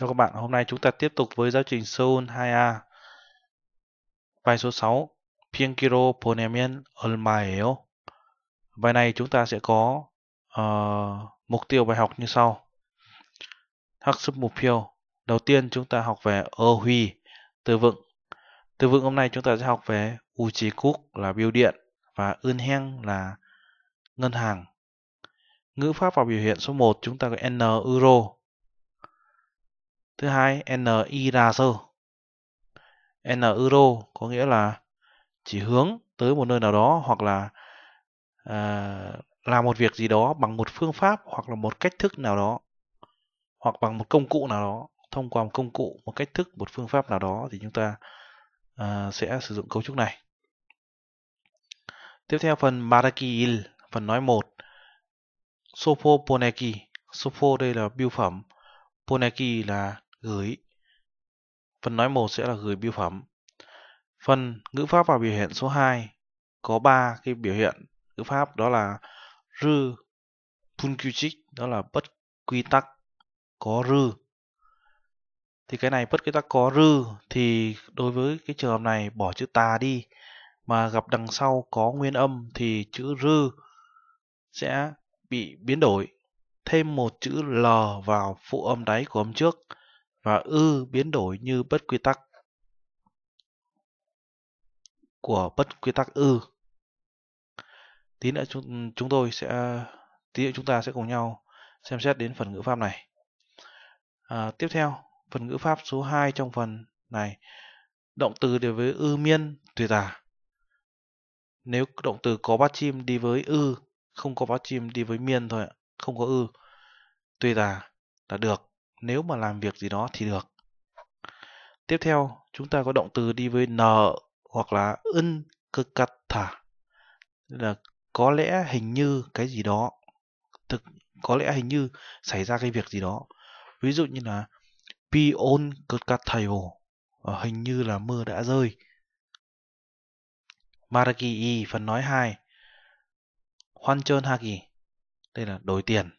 Chào các bạn, hôm nay chúng ta tiếp tục với giáo trình Seoul 2A Bài số 6 비행기로 보내면 얼마예요? Bài này chúng ta sẽ có uh, mục tiêu bài học như sau học 학습 mục tiêu Đầu tiên chúng ta học về ơ huy, từ vựng Từ vựng hôm nay chúng ta sẽ học về 우지국 là biêu điện và 은행 là ngân hàng Ngữ pháp và biểu hiện số 1 chúng ta có N euro Thứ hai, NI ra sơ. N euro có nghĩa là chỉ hướng tới một nơi nào đó hoặc là à, làm một việc gì đó bằng một phương pháp hoặc là một cách thức nào đó hoặc bằng một công cụ nào đó thông qua một công cụ một cách thức một phương pháp nào đó thì chúng ta à, sẽ sử dụng cấu trúc này tiếp theo phần Marakil phần nói một Sopo Poneki Sopo đây là biêu phẩm Poneki là gửi. Phần nói 1 sẽ là gửi bưu phẩm. Phần ngữ pháp và biểu hiện số 2 có 3 cái biểu hiện ngữ pháp đó là rư punkyuchik đó là bất quy tắc có rư thì cái này bất quy tắc có rư thì đối với cái trường hợp này bỏ chữ tà đi mà gặp đằng sau có nguyên âm thì chữ rư sẽ bị biến đổi thêm một chữ l vào phụ âm đáy của âm trước và ư biến đổi như bất quy tắc của bất quy tắc ư. Tí nữa chúng, chúng tôi sẽ tí nữa chúng ta sẽ cùng nhau xem xét đến phần ngữ pháp này. À, tiếp theo, phần ngữ pháp số 2 trong phần này động từ đối với ư miên tùy tả. Nếu động từ có bát chim đi với ư, không có bát chim đi với miên thôi ạ, không có ư. Tùy tả là được nếu mà làm việc gì đó thì được. Tiếp theo, chúng ta có động từ đi với n hoặc là ưng cực cặt thả. Là có lẽ hình như cái gì đó. Thực có lẽ hình như xảy ra cái việc gì đó. Ví dụ như là pi ôn cực cặt thầy ồ. Ờ, hình như là mưa đã rơi. Maraki phần nói 2. Hoan trơn haki. Đây là đổi tiền.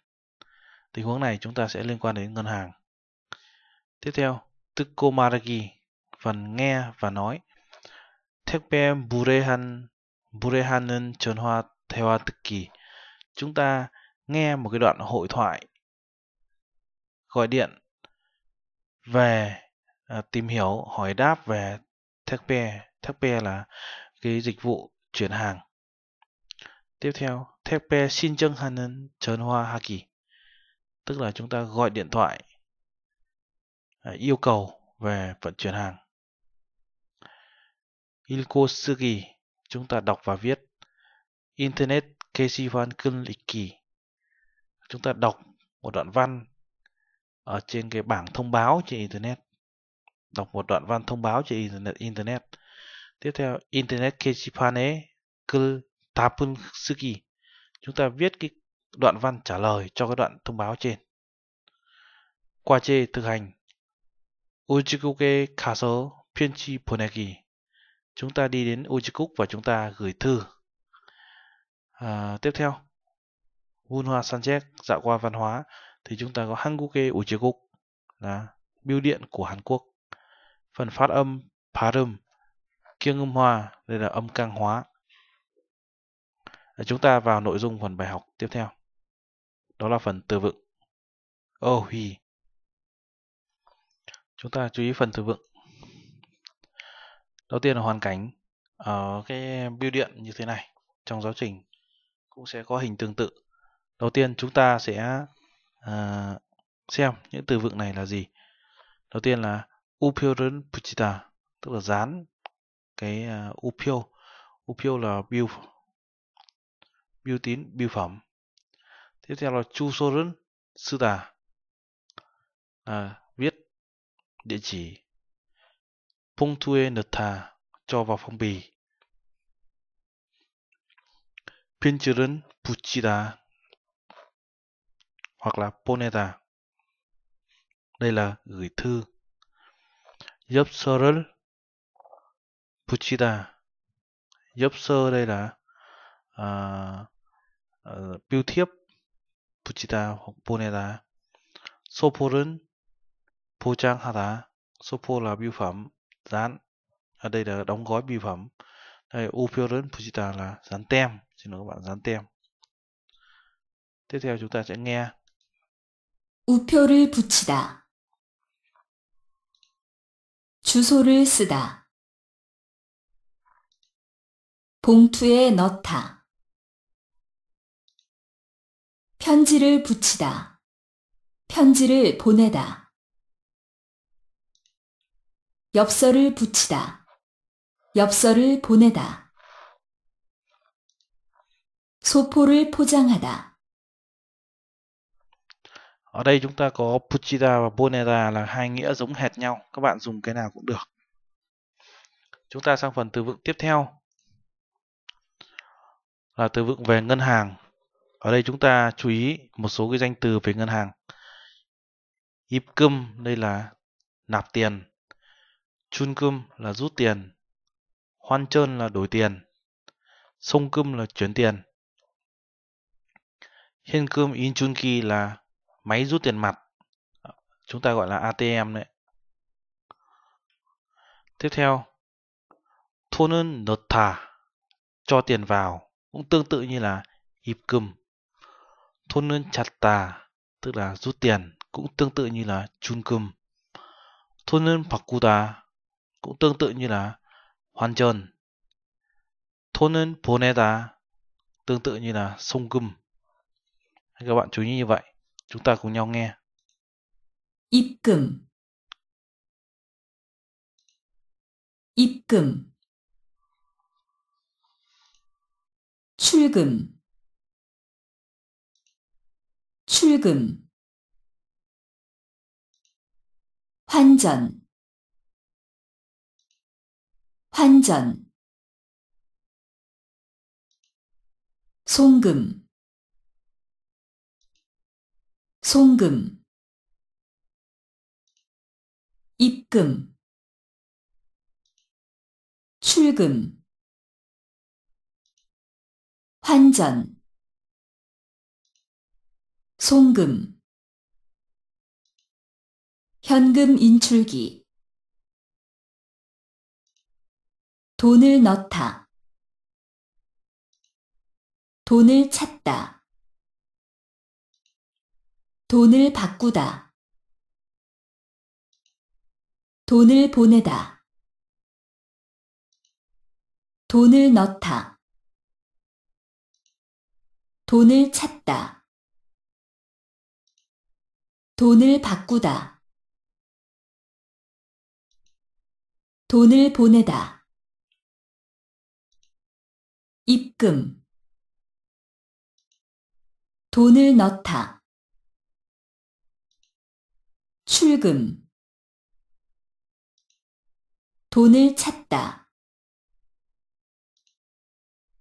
Tình huống này chúng ta sẽ liên quan đến ngân hàng. Tiếp theo, Tukomaragi, phần nghe và nói. 택배 무례한 무례하는 전화 대화 듣기. Chúng ta nghe một cái đoạn hội thoại gọi điện về à, tìm hiểu hỏi đáp về 택배. 택배 là cái dịch vụ chuyển hàng. Tiếp theo, Xin Hanen 택배 신청하는 전화하기 tức là chúng ta gọi điện thoại à, yêu cầu về vận chuyển hàng. Ilkosugi chúng ta đọc và viết Internet Kesivan Kunliki chúng ta đọc một đoạn văn ở trên cái bảng thông báo trên Internet đọc một đoạn văn thông báo trên Internet. Internet. Tiếp theo Internet Kesipane Tapun Suki chúng ta viết cái đoạn văn trả lời cho các đoạn thông báo trên. Qua chê thực hành Ujikuke Kaso Pienchi Ponegi Chúng ta đi đến Ujikuk và chúng ta gửi thư. À, tiếp theo, Vunhoa Sanchez dạo qua văn hóa thì chúng ta có Hanguke Ujikuk là biêu điện của Hàn Quốc. Phần phát âm Parum kiêng âm hòa, đây là âm căng hóa. À, chúng ta vào nội dung phần bài học tiếp theo đó là phần từ vựng. Oh he. Chúng ta chú ý phần từ vựng. Đầu tiên là hoàn cảnh ở ờ, cái bưu điện như thế này trong giáo trình cũng sẽ có hình tương tự. Đầu tiên chúng ta sẽ à, xem những từ vựng này là gì. Đầu tiên là upyoren puchita tức là dán cái ờ, upio, upio là biêu biêu tín, biêu phẩm tiếp theo là Chusorin Suda à, viết địa chỉ Punctue Nata cho vào phong bì Pinchirin Puchida hoặc là Poneta đây là gửi thư Yopsoril Puchida Yopsor đây là à, à, ờ, bưu thiếp 부지다, 보내다. 소폴은 보장하다. Sophol là biêu phẩm, dán. Ở đây là đóng gói biêu phẩm. Đây, Opiorin Fujita là dán tem. Xin lỗi các bạn, dán tem. Tiếp theo chúng ta sẽ nghe. 우표를 붙이다. 주소를 쓰다. 봉투에 넣다. 편지를 붙이다. 편지를 보내다. 엽서를 붙이다. 엽서를 보내다. 소포를 포장하다. Ở đây chúng ta có Puchida và Boneda là hai nghĩa giống hệt nhau. Các bạn dùng cái nào cũng được. Chúng ta sang phần từ vựng tiếp theo. Là từ vựng về ngân hàng. Ở đây chúng ta chú ý một số cái danh từ về ngân hàng. Ipkum đây là nạp tiền. Chunkum là rút tiền. Hoan trơn là đổi tiền. Sông cum là chuyển tiền. Hiên cum in chunki là máy rút tiền mặt. Chúng ta gọi là ATM đấy. Tiếp theo, thôn ơn nợt thả, cho tiền vào, cũng tương tự như là ipkum thôn nơn chặt tà tức là rút tiền cũng tương tự như là chun cơm thôn nơn phạc cụ tà cũng tương tự như là hoàn trần, thôn nơn bố nê tà tương tự như là sông cơm các bạn chú ý như vậy chúng ta cùng nhau nghe 입금 입금 출금 출금 환전 환전 송금 송금 입금 출금 환전 송금 현금 인출기 돈을 넣다 돈을 찾다 돈을 바꾸다 돈을 보내다 돈을 넣다 돈을 찾다 돈을 바꾸다. 돈을 보내다. 입금. 돈을 넣다. 출금. 돈을 찾다.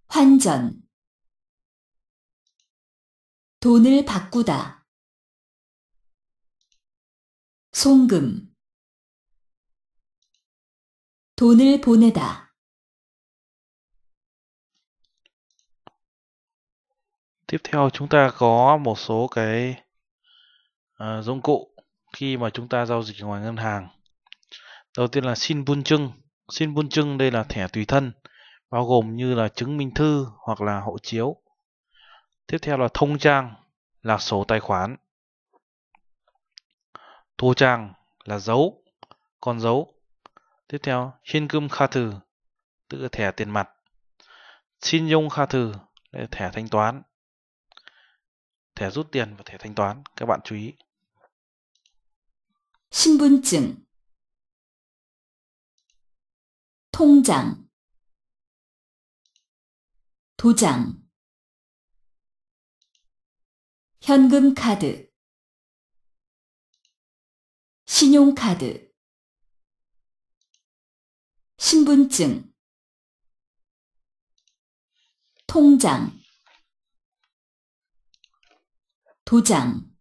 환전. 돈을 바꾸다. 송금 돈을 보내다 Tiếp theo chúng ta có một số cái uh, dụng cụ khi mà chúng ta giao dịch ngoài ngân hàng. Đầu tiên là xin bun trưng. Xin bun trưng đây là thẻ tùy thân, bao gồm như là chứng minh thư hoặc là hộ chiếu. Tiếp theo là thông trang là số tài khoản. Tô trang là dấu, con dấu. Tiếp theo, Hiên Cơm Kha Thử, tự thẻ tiền mặt. Xin Dung Kha Thử, là thẻ thanh toán. Thẻ rút tiền và thẻ thanh toán, các bạn chú ý. xin chứng, thông 신분증 통장 도장 현금 카드 신용카드 신분증 통장 도장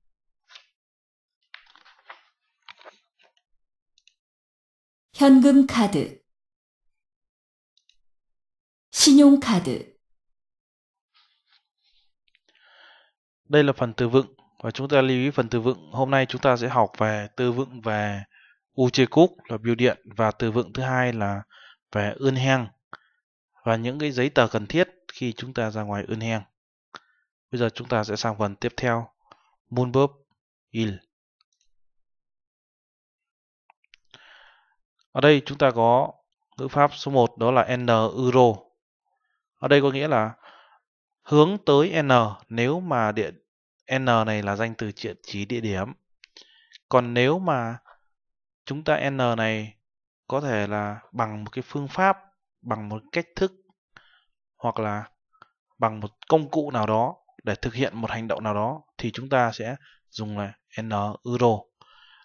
현금카드 신용카드 Đây là phần từ vựng và chúng ta lưu ý phần từ vựng hôm nay chúng ta sẽ học về từ vựng về Uchekuk là biêu điện và từ vựng thứ hai là về ươn hang và những cái giấy tờ cần thiết khi chúng ta ra ngoài ươn hang. Bây giờ chúng ta sẽ sang phần tiếp theo Munbob Il. Ở đây chúng ta có ngữ pháp số 1 đó là N euro. Ở đây có nghĩa là hướng tới N nếu mà địa n này là danh từ địa chỉ địa điểm còn nếu mà chúng ta n này có thể là bằng một cái phương pháp bằng một cách thức hoặc là bằng một công cụ nào đó để thực hiện một hành động nào đó thì chúng ta sẽ dùng là n euro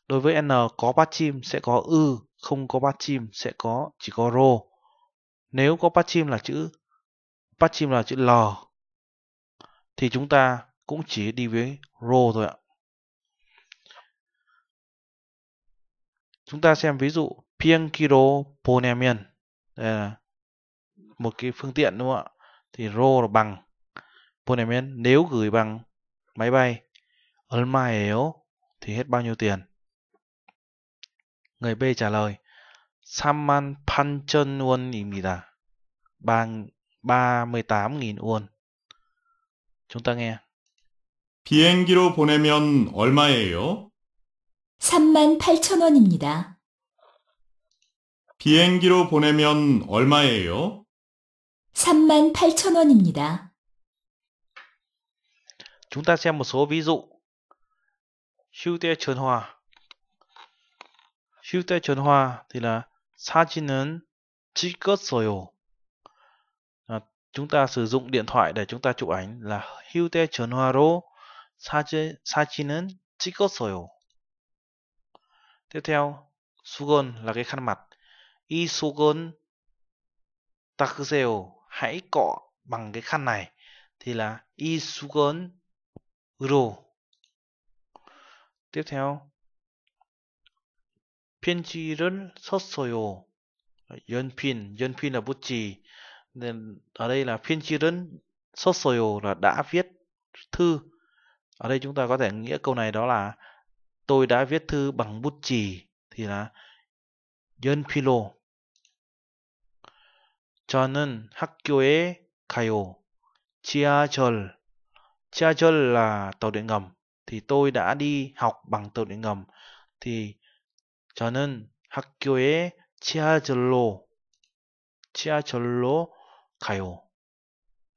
đối với n có chim sẽ có ư không có chim sẽ có chỉ có rô. nếu có chim là chữ chim là chữ l thì chúng ta cũng chỉ đi với row thôi ạ. Chúng ta xem ví dụ Pyeongkiro Ponemen. Đây là một cái phương tiện đúng không ạ? Thì row là bằng Ponemen nếu gửi bằng máy bay 얼마예요? thì hết bao nhiêu tiền? Người B trả lời 3만 8천 원입니다. 38.000 won. Chúng ta nghe 비행기로 보내면 얼마예요? 3만 8천 원입니다. 비행기로 보내면 얼마예요? 3만 8천 원입니다. Chúng ta xem một số ví dụ. 슈대 전화. 슈대 전화 thì là 사진은 찍었어요. chúng ta sử dụng điện thoại để chúng ta chụp ảnh là 휴대전화로 사제, 사진은 찍었어요. Tiếp theo, sugon là cái khăn mặt. 이 수건 닦으세요. Hãy cọ bằng cái khăn này. Thì là 이 수건으로 Tiếp theo, 편지를 썼어요. 연필 연필 là bút chì. Nên ở đây là 편지를 썼어요 là đã viết thư ở đây chúng ta có thể nghĩa câu này đó là tôi đã viết thư bằng bút chì thì là Cho nên 연필로 저는 학교에 가요. 지하철 지하철 là tàu điện ngầm thì tôi đã đi học bằng tàu điện ngầm thì cho nên học 저는 학교에 지하철로 지하철로 가요.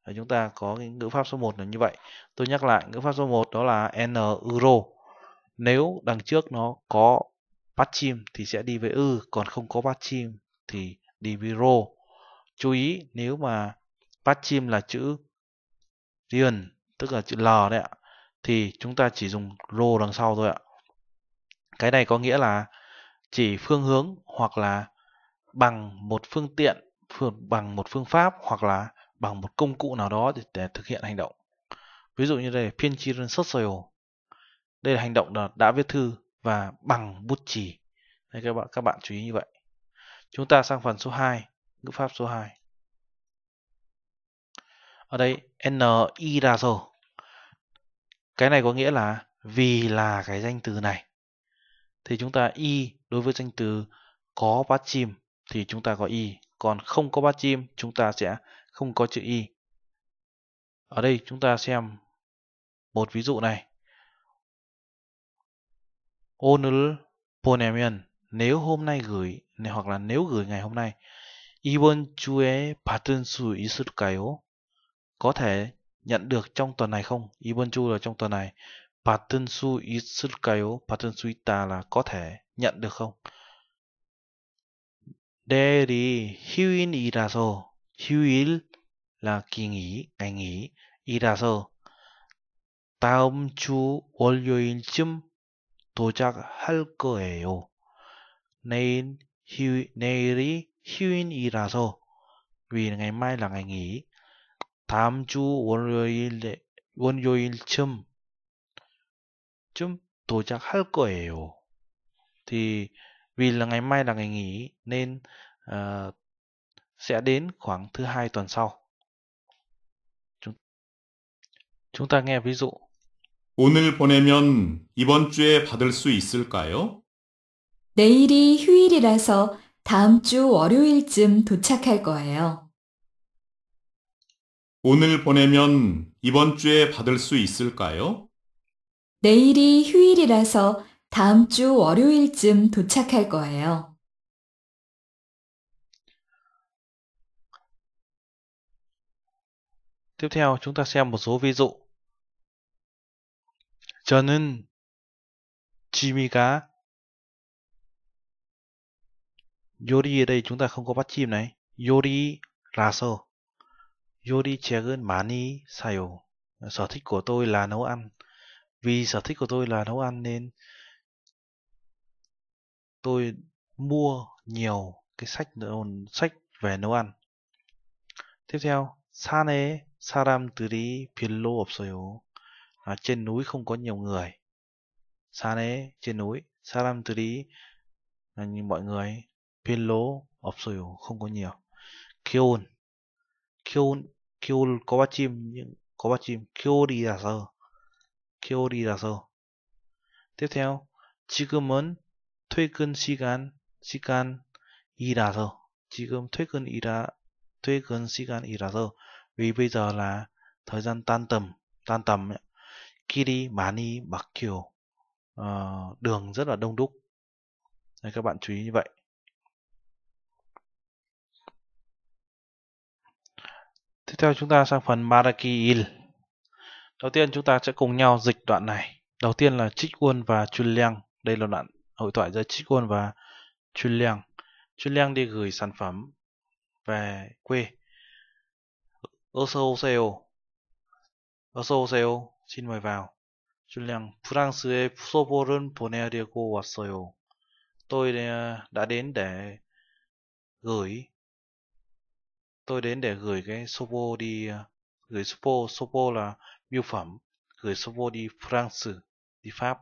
Đấy, chúng ta có cái ngữ pháp số 1 là như vậy. Tôi nhắc lại ngữ pháp số 1 đó là N euro. Nếu đằng trước nó có bắt chim thì sẽ đi với ư, còn không có bắt chim thì đi với rô. Chú ý nếu mà bắt chim là chữ riêng, tức là chữ L đấy ạ, thì chúng ta chỉ dùng rô đằng sau thôi ạ. Cái này có nghĩa là chỉ phương hướng hoặc là bằng một phương tiện, bằng một phương pháp hoặc là bằng một công cụ nào đó để, để thực hiện hành động. Ví dụ như đây phiên là Pinch Social. Đây là hành động đã, đã viết thư và bằng bút chì. Đây các bạn các bạn chú ý như vậy. Chúng ta sang phần số 2, ngữ pháp số 2. Ở đây n i ra rồi. Cái này có nghĩa là vì là cái danh từ này. Thì chúng ta y đối với danh từ có bát chim thì chúng ta có y, còn không có bát chim chúng ta sẽ không có chữ Y. Ở đây chúng ta xem một ví dụ này. 오늘 보내면 nếu hôm nay gửi hoặc là nếu gửi ngày hôm nay 이번 주에 받을 수 있을까요? Có thể nhận được trong tuần này không? 이번 주 là trong tuần này. 받을 수 있을까요? 받을 수 있다 là có thể nhận được không? 내일이 휴일이라서 휴일 là kỳ nghỉ, ngày nghỉ 이라서 다음 주 월요일쯤 도착할 거예요. 내일 휴, 내일이 휴일이라서 vì ngày mai là ngày nghỉ. 다음 주 월요일 월요일쯤 쯤 도착할 거예요. thì vì là ngày mai là ngày nghỉ nên uh, sẽ đến khoảng thứ hai tuần sau. 정 v 의 비소. 오늘 보내면 이번 주에 받을 수 있을까요? 내일이 휴일이라서 다음 주 월요일쯤 도착할 거예요. 오늘 보내면 이번 주에 받을 수 있을까요? 내일이 휴일이라서 다음 주 월요일쯤 도착할 거예요. Tiếp t h 한번 c h 요 n g số 저는 지미가 요리 ở đây chúng ta không có bắt chim này. 요리 라서 요리책은 많이 사요. Sở thích của tôi là nấu ăn. Vì sở thích của tôi là nấu ăn nên tôi mua nhiều cái sách sách về nấu ăn. Tiếp theo, 산에 사람들이 별로 없어요 à, trên núi không có nhiều người 산에 trên núi Salam từ đi. là mọi người 별로 없어요 không có nhiều kiôn kiôn kiôn có bắt chim những có bắt chim đi là giờ kiori là giờ tiếp theo 지금은 퇴근 시간 시간 이라서 지금 퇴근 이라 퇴근 시간이라서 vì bây giờ là thời gian tan tầm tan tầm ấy. Kiri Mani Bakyo à, đường rất là đông đúc Đây, các bạn chú ý như vậy tiếp theo chúng ta sang phần Maraki Il đầu tiên chúng ta sẽ cùng nhau dịch đoạn này đầu tiên là Trích Quân và Chun Liang đây là đoạn hội thoại giữa Trích Quân và Chun Liang Chun Liang đi gửi sản phẩm về quê Oseo Oseo Oseo Xin mời vào. 줄리앙, 프랑스에 소보를 보내려고 왔어요. Tôi đã đến để gửi. Tôi đến để gửi cái sobo đi, gửi sobo, sobo là biêu phẩm, gửi sobo đi France, đi Pháp.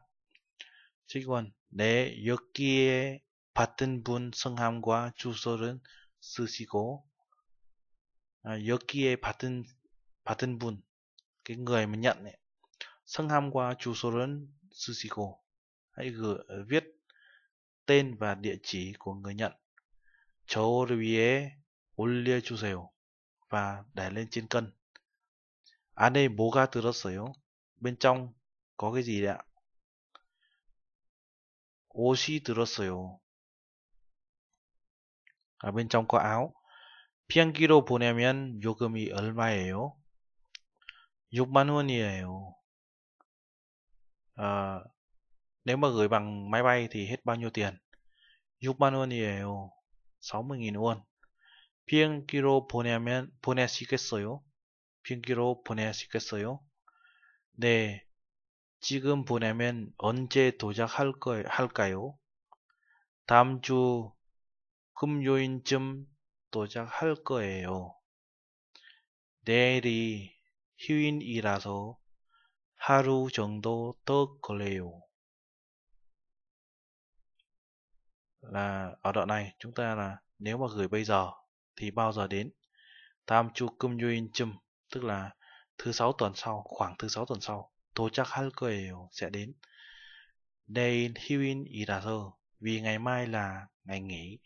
직원, 네, 여기에 받은 분 성함과 주소를 쓰시고, à, 여기에 받은, 받은 분, cái người mà nhận ấy, Sunghamwa Chusoren Sushiko hãy gửi ờ, viết tên và địa chỉ của người nhận 저를 위해 올려주세요 và để lên trên cân 안에 뭐가 들었어요? bên trong có cái gì đấy ạ? 옷이 들었어요 ở bên trong có áo 비행기로 보내면 요금이 얼마예요? 6만 원이에요 à, nếu mà gửi bằng máy bay thì hết bao nhiêu tiền 6만 원이에요 60,000 w 비행기로 보내면 보내시겠어요? 비행기로 보내시겠어요? 네 지금 보내면 언제 도착할 거, 할까요? 다음 주 금요일쯤 도착할 거예요. 내일이 휴일이라서 하루 정도 tốt có là ở đoạn này chúng ta là nếu mà gửi bây giờ thì bao giờ đến tam chu cum duyên chum tức là thứ sáu tuần sau khoảng thứ sáu tuần sau tô chắc hal sẽ đến đây hiwin irazo vì ngày mai là ngày nghỉ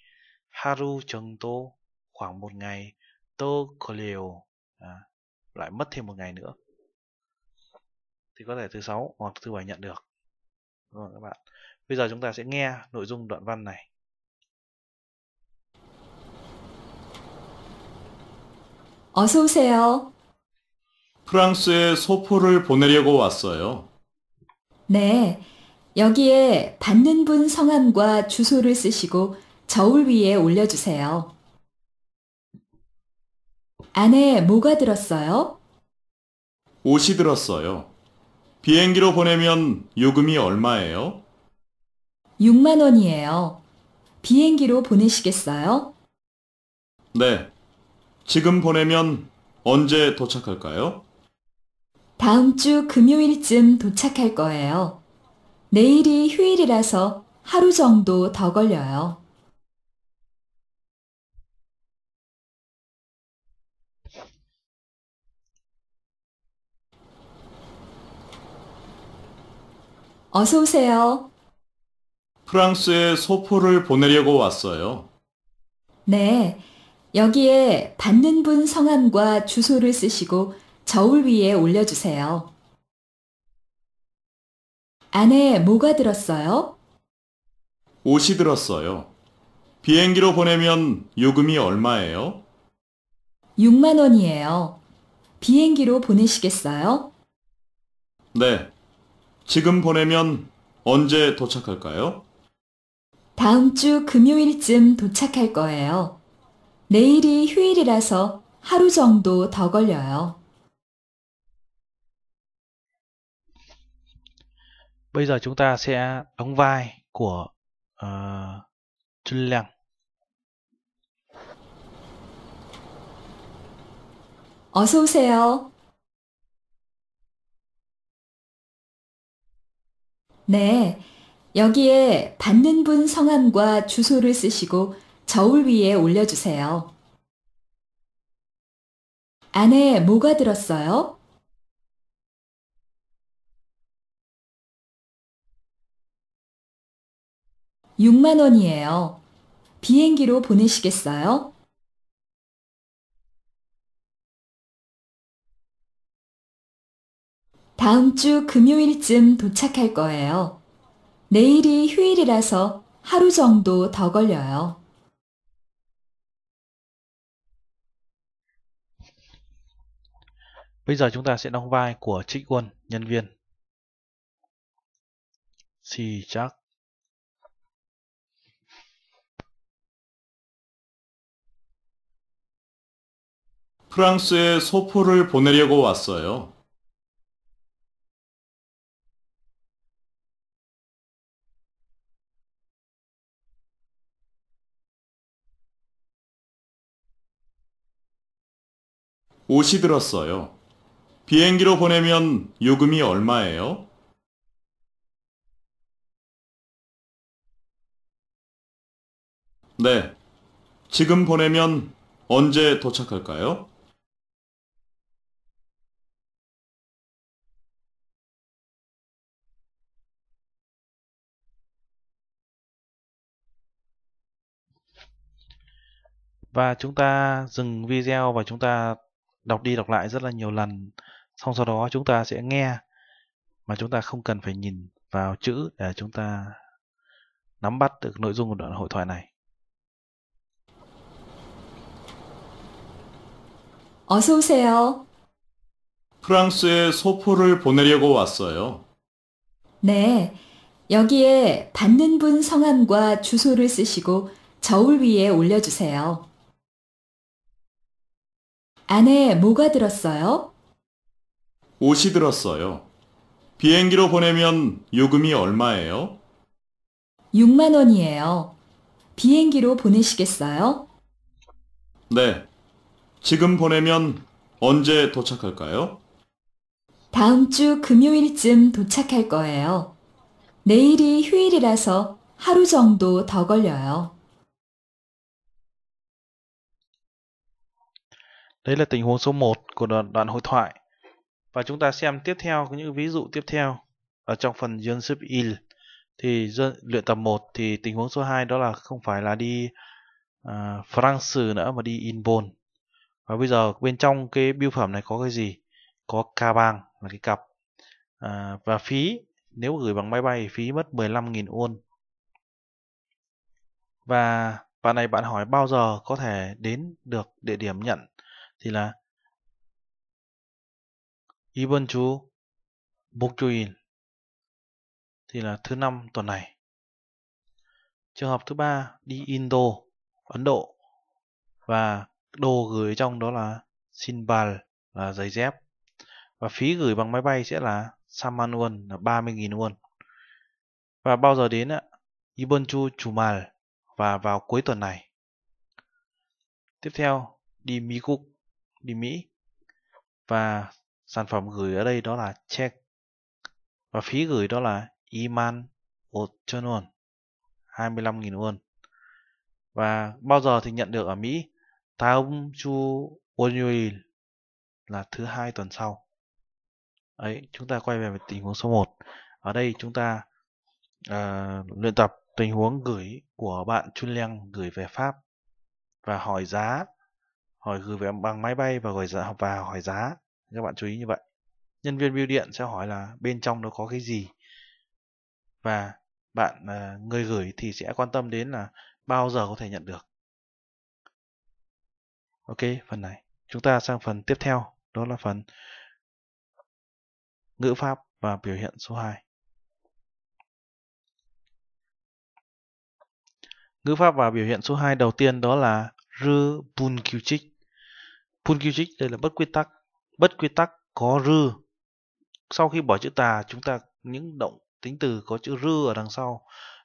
haru chừng tô khoảng một ngày tô kiều à, lại mất thêm một ngày nữa thì có thể thứ sáu hoặc thứ bảy nhận được. Đúng rồi các bạn. Bây giờ chúng ta sẽ nghe nội dung đoạn văn này. 어서 오세요. 프랑스에 소포를 보내려고 왔어요. 네. 여기에 받는 분 성함과 주소를 쓰시고 저울 위에 올려주세요. 안에 뭐가 들었어요? 옷이 들었어요. 비행기로 보내면 요금이 얼마예요? 6만 원이에요. 비행기로 보내시겠어요? 네. 지금 보내면 언제 도착할까요? 다음 주 금요일쯤 도착할 거예요. 내일이 휴일이라서 하루 정도 더 걸려요. 어서 오세요. 프랑스에 소포를 보내려고 왔어요. 네. 여기에 받는 분 성함과 주소를 쓰시고 저울 위에 올려주세요. 안에 뭐가 들었어요? 옷이 들었어요. 비행기로 보내면 요금이 얼마예요? 6만 원이에요. 비행기로 보내시겠어요? 네. 지금 보내면 언제 도착할까요? 다음 주 금요일쯤 도착할 거예요. 내일이 휴일이라서 하루 정도 더 걸려요. Bây giờ chúng ta sẽ đóng vai của Trân Lăng. 어서 오세요. 네. 여기에 받는 분 성함과 주소를 쓰시고 저울 위에 올려주세요. 안에 뭐가 들었어요? 육만 원이에요. 비행기로 보내시겠어요? 다음 주 금요일쯤 도착할 거예요. 내일이 휴일이라서 하루 정도 더 걸려요. Bây giờ chúng ta sẽ đóng vai của trích quân, nhân viên. Si chắc. 프랑스에 소포를 보내려고 왔어요. 옷이 들었어요. 비행기로 보내면 요금이 얼마예요? 네. 지금 보내면 언제 도착할까요? Và chúng ta dừng video và chúng ta đọc đi đọc lại rất là nhiều lần xong sau đó chúng ta sẽ nghe mà chúng ta không cần phải nhìn vào chữ để chúng ta nắm bắt được nội dung của đoạn hội thoại này. 어서 오세요. 프랑스에 소포를 보내려고 왔어요. 네. 여기에 받는 분 성함과 주소를 쓰시고 저울 위에 올려주세요. 안에 뭐가 들었어요? 옷이 들었어요. 비행기로 보내면 요금이 얼마예요? 6만 원이에요. 비행기로 보내시겠어요? 네. 지금 보내면 언제 도착할까요? 다음 주 금요일쯤 도착할 거예요. 내일이 휴일이라서 하루 정도 더 걸려요. Đấy là tình huống số 1 của đoạn, đoạn hội thoại. Và chúng ta xem tiếp theo những ví dụ tiếp theo ở trong phần Joseph Il thì dân, luyện tập 1 thì tình huống số 2 đó là không phải là đi uh, à, France nữa mà đi Inbon. Và bây giờ bên trong cái bưu phẩm này có cái gì? Có ca bang là cái cặp. uh, và phí nếu gửi bằng máy bay phí mất 15.000 won. Và bạn này bạn hỏi bao giờ có thể đến được địa điểm nhận thì là 이번 주 목요일 thì là thứ năm tuần này. Trường hợp thứ ba đi Indo, Ấn Độ và đồ gửi trong đó là sinbal là giấy dép và phí gửi bằng máy bay sẽ là saman won là 30.000 won. Và bao giờ đến ạ? Ibon chu chumal và vào cuối tuần này. Tiếp theo đi Mỹ Cục đi Mỹ và sản phẩm gửi ở đây đó là check và phí gửi đó là 2만 5 won 25.000 won và bao giờ thì nhận được ở Mỹ 다음 주 월요일 là thứ hai tuần sau ấy chúng ta quay về tình huống số 1 ở đây chúng ta uh, luyện tập tình huống gửi của bạn Chun Liang gửi về Pháp và hỏi giá hỏi gửi về bằng máy bay và gửi giá học vào hỏi giá. Các bạn chú ý như vậy. Nhân viên bưu điện sẽ hỏi là bên trong nó có cái gì. Và bạn à, người gửi thì sẽ quan tâm đến là bao giờ có thể nhận được. Ok, phần này. Chúng ta sang phần tiếp theo, đó là phần ngữ pháp và biểu hiện số 2. Ngữ pháp và biểu hiện số 2 đầu tiên đó là rư bun kiu chích. Pulgic đây là bất quy tắc. Bất quy tắc có rư. Sau khi bỏ chữ tà, chúng ta những động tính từ có chữ rư ở đằng sau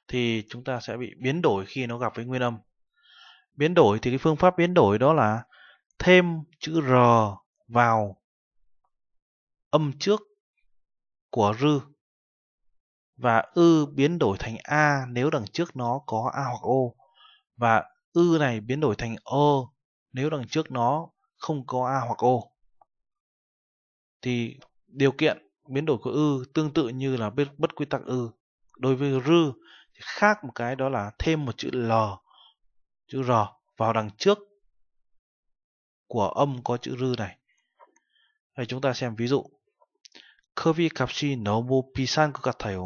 thì chúng ta sẽ bị biến đổi khi nó gặp với nguyên âm. Biến đổi thì cái phương pháp biến đổi đó là thêm chữ r vào âm trước của rư và ư biến đổi thành a nếu đằng trước nó có a hoặc o và ư này biến đổi thành o nếu đằng trước nó không có A hoặc O. Thì điều kiện biến đổi của ư tương tự như là bất, bất quy tắc ư. Đối với rư thì khác một cái đó là thêm một chữ L, chữ R vào đằng trước của âm có chữ rư này. Đây chúng ta xem ví dụ. Curvy 값이 pisan của 것 thầy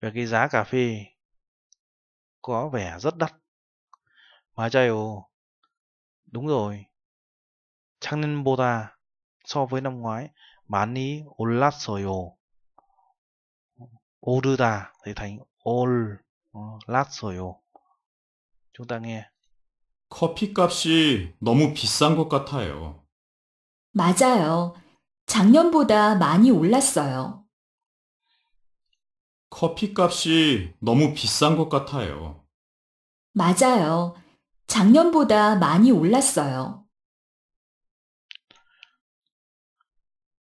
Về cái giá cà phê có vẻ rất đắt. mà 맞아요. Đúng rồi. 작년보다 so với năm ngoái 많이 올랐어요. 오르다 thì thành 올랐어요. chúng ta nghe 커피값이 너무 비싼 것 같아요. 맞아요. 작년보다 많이 올랐어요. 커피값이 너무 비싼 것 같아요. 맞아요. 작년보다 많이 올랐어요.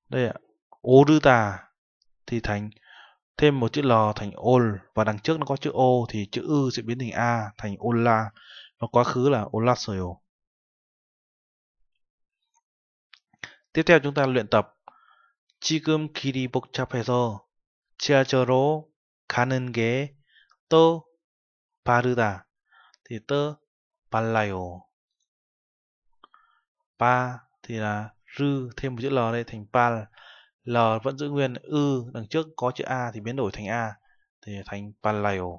đây ạ ô tà thì thành thêm một chữ l thành ol và đằng trước nó có chữ ô thì chữ ư sẽ biến thành a thành ola và quá khứ là olasio tiếp theo chúng ta luyện tập 지금 길이 복잡해서 지하철로 가는 게 또 바르다. thì tơ palayo pa thì là rư thêm một chữ l đây thành pal l vẫn giữ nguyên ư đằng trước có chữ a thì biến đổi thành a thì thành palayo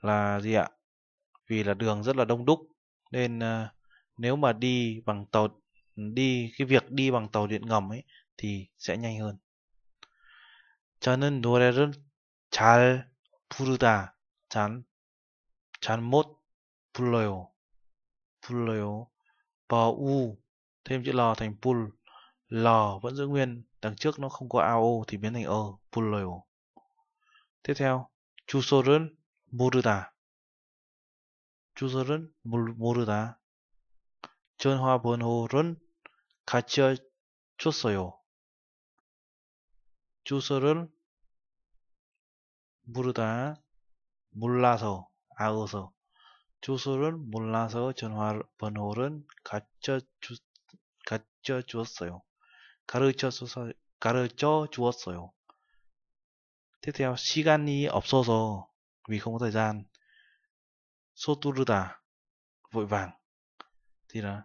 là gì ạ vì là đường rất là đông đúc nên ờ, nếu mà đi bằng tàu đi cái việc đi bằng tàu điện ngầm ấy thì sẽ nhanh hơn cho 저는 노래를 잘 부르다. 잔, 잘못 불러요. 불러요. PU thêm chữ lò thành pull lò vẫn giữ nguyên đằng trước nó không có AO thì biến thành O e, pull tiếp theo 주소를 모르다 주소를 모르다 전화번호를 같이 줬어요 주소를 모르다 몰라서 아어서 주소를 몰라서 전화번호를 가르쳐 주었어요. 가르쳐 주었어요. 가르쳐 주었어요. tiếp t h e 시간이 없어서 vì k 장 ô n 소뚜르다 v ộ 디 vàng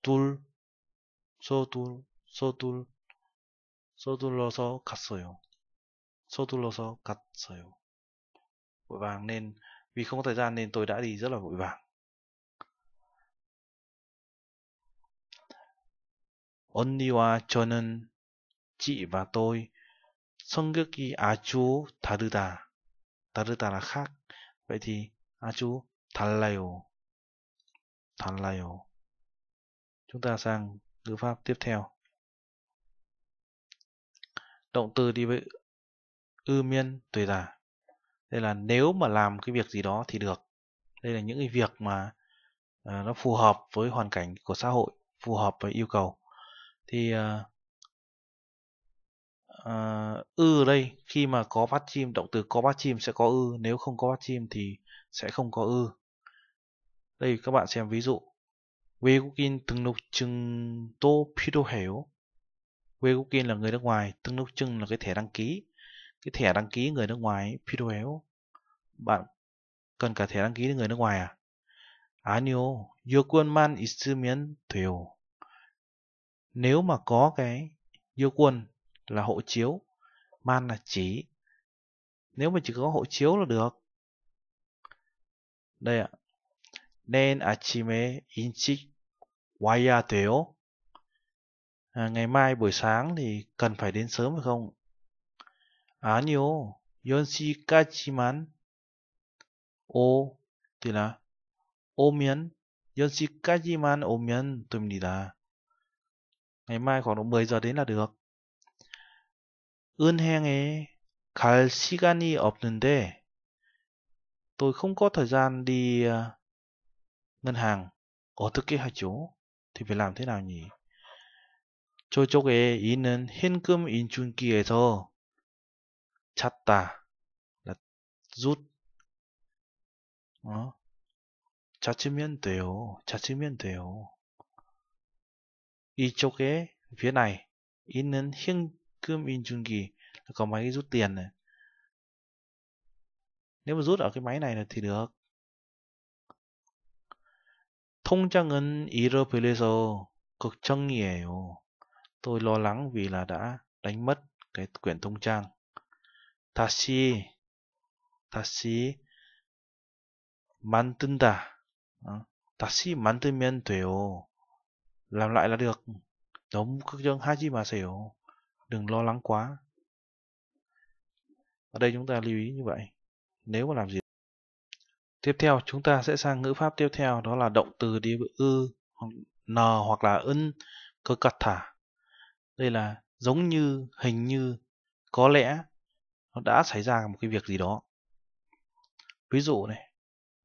t 소툴 소둘러서 갔어요. 서둘러서 갔어요. vội vàng nên vì không có thời gian nên tôi đã đi rất là vội vàng 언니와 저는 chị và tôi 성격이 Achu 다르다 다르다 là khác vậy thì Achu 달라요 달라요 chúng ta sang ngữ pháp tiếp theo động từ đi với ư miên tuổi già đây là nếu mà làm cái việc gì đó thì được đây là những cái việc mà uh, nó phù hợp với hoàn cảnh của xã hội phù hợp với yêu cầu thì uh, uh, ư ở đây khi mà có bắt chim động từ có bắt chim sẽ có ư nếu không có bắt chim thì sẽ không có ư đây các bạn xem ví dụ 외국인 등록증도 필요해요. 외국인 là người nước ngoài, 등록증 là cái thẻ đăng ký cái thẻ đăng ký người nước ngoài P2L bạn cần cả thẻ đăng ký người nước ngoài à 아니요 여권만 있으면 돼요 nếu mà có cái 여권 là hộ chiếu man là chỉ nếu mà chỉ có hộ chiếu là được đây ạ nên 아침에 일찍 와야 돼요 ngày mai buổi sáng thì cần phải đến sớm phải không 아니요. 연시까지만 오더라. 오면 연시까지만 오면 됩니다. Ngày mai khoảng 10 giờ đến là được. 은행에 갈 시간이 없는데 tôi không có thời gian đi ngân hàng. 어떻게 하죠? thì phải làm thế nào nhỉ? 저쪽에 있는 현금 인출기에서 chatta rút 어? 찾으면 돼요. 찾으면 돼요. 이쪽에 phía này in hiên 있는 현금 인증기 là có máy rút tiền này. Nếu mà rút ở cái máy này là thì được. Thông trang ngân cực 잃어버려서 걱정이에요. Tôi lo lắng vì là đã đánh mất cái quyển thông trang. 다시 다시 만든다. 어? 다시 만들면 돼요. Làm lại là được. Đóng cứ hai haji mà xỉu. Đừng lo lắng quá. Ở đây chúng ta lưu ý như vậy. Nếu mà làm gì Tiếp theo chúng ta sẽ sang ngữ pháp tiếp theo đó là động từ đi với ư hoặc n hoặc là ân cơ cật thả. Đây là giống như, hình như, có lẽ, đã xảy ra một cái việc gì đó ví dụ này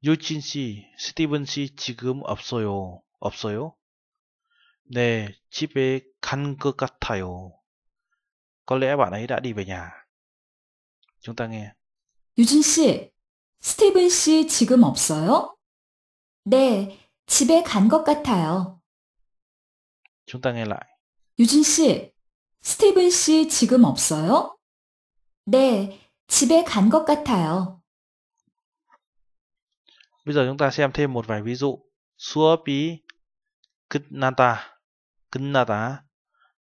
유진 씨, 스티븐 씨 지금 없어요. 없어요? 네, 집에 간 것 같아요. Có lẽ bạn ấy đã đi về nhà. Chúng ta nghe. 유진 씨, 스티븐 씨 지금 없어요? 네, 집에 간 것 같아요. Chúng ta nghe lại. 유진 씨, 스티븐 씨 지금 없어요? 네, 집에 간 것 같아요. Bây giờ chúng ta xem thêm một vài ví dụ. 수업이 끝나다, 끝나다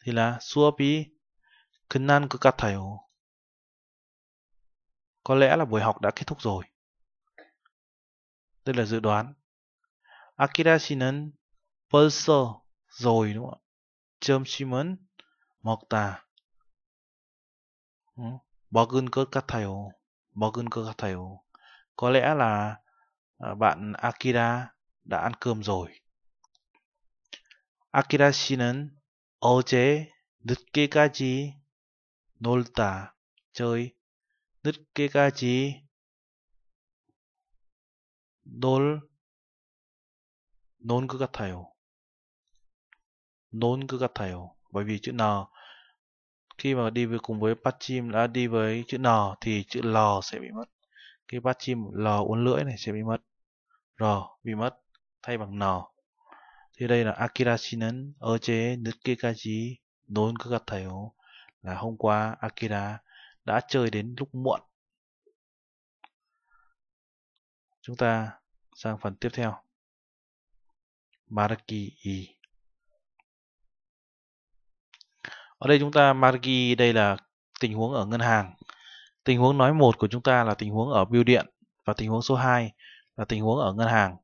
thì là 수업이 끝난 것 같아요. Có lẽ là buổi học đã kết thúc rồi. Đây là dự đoán. Akira 씨는 벌써 rồi đúng không ạ? 점심은 먹다. Ừ. 먹은 것 같아요. 먹은 cắt 같아요. Có lẽ là ờ, bạn Akira đã ăn cơm rồi. Akira 씨는 어제 늦게까지 놀다 chơi 늦게까지 놀논 것 같아요. 논 것 같아요. Bởi vì chữ N khi mà đi với cùng với patchim đã đi với chữ n thì chữ lò sẽ bị mất cái patchim lò uốn lưỡi này sẽ bị mất rò bị mất thay bằng n thì đây là Akira Shinen ở chế nứtkikaji nôn cứ gặp thầy là hôm qua akira đã chơi đến lúc muộn chúng ta sang phần tiếp theo maraki i ở đây chúng ta margi đây là tình huống ở ngân hàng tình huống nói một của chúng ta là tình huống ở bưu điện và tình huống số 2 là tình huống ở ngân hàng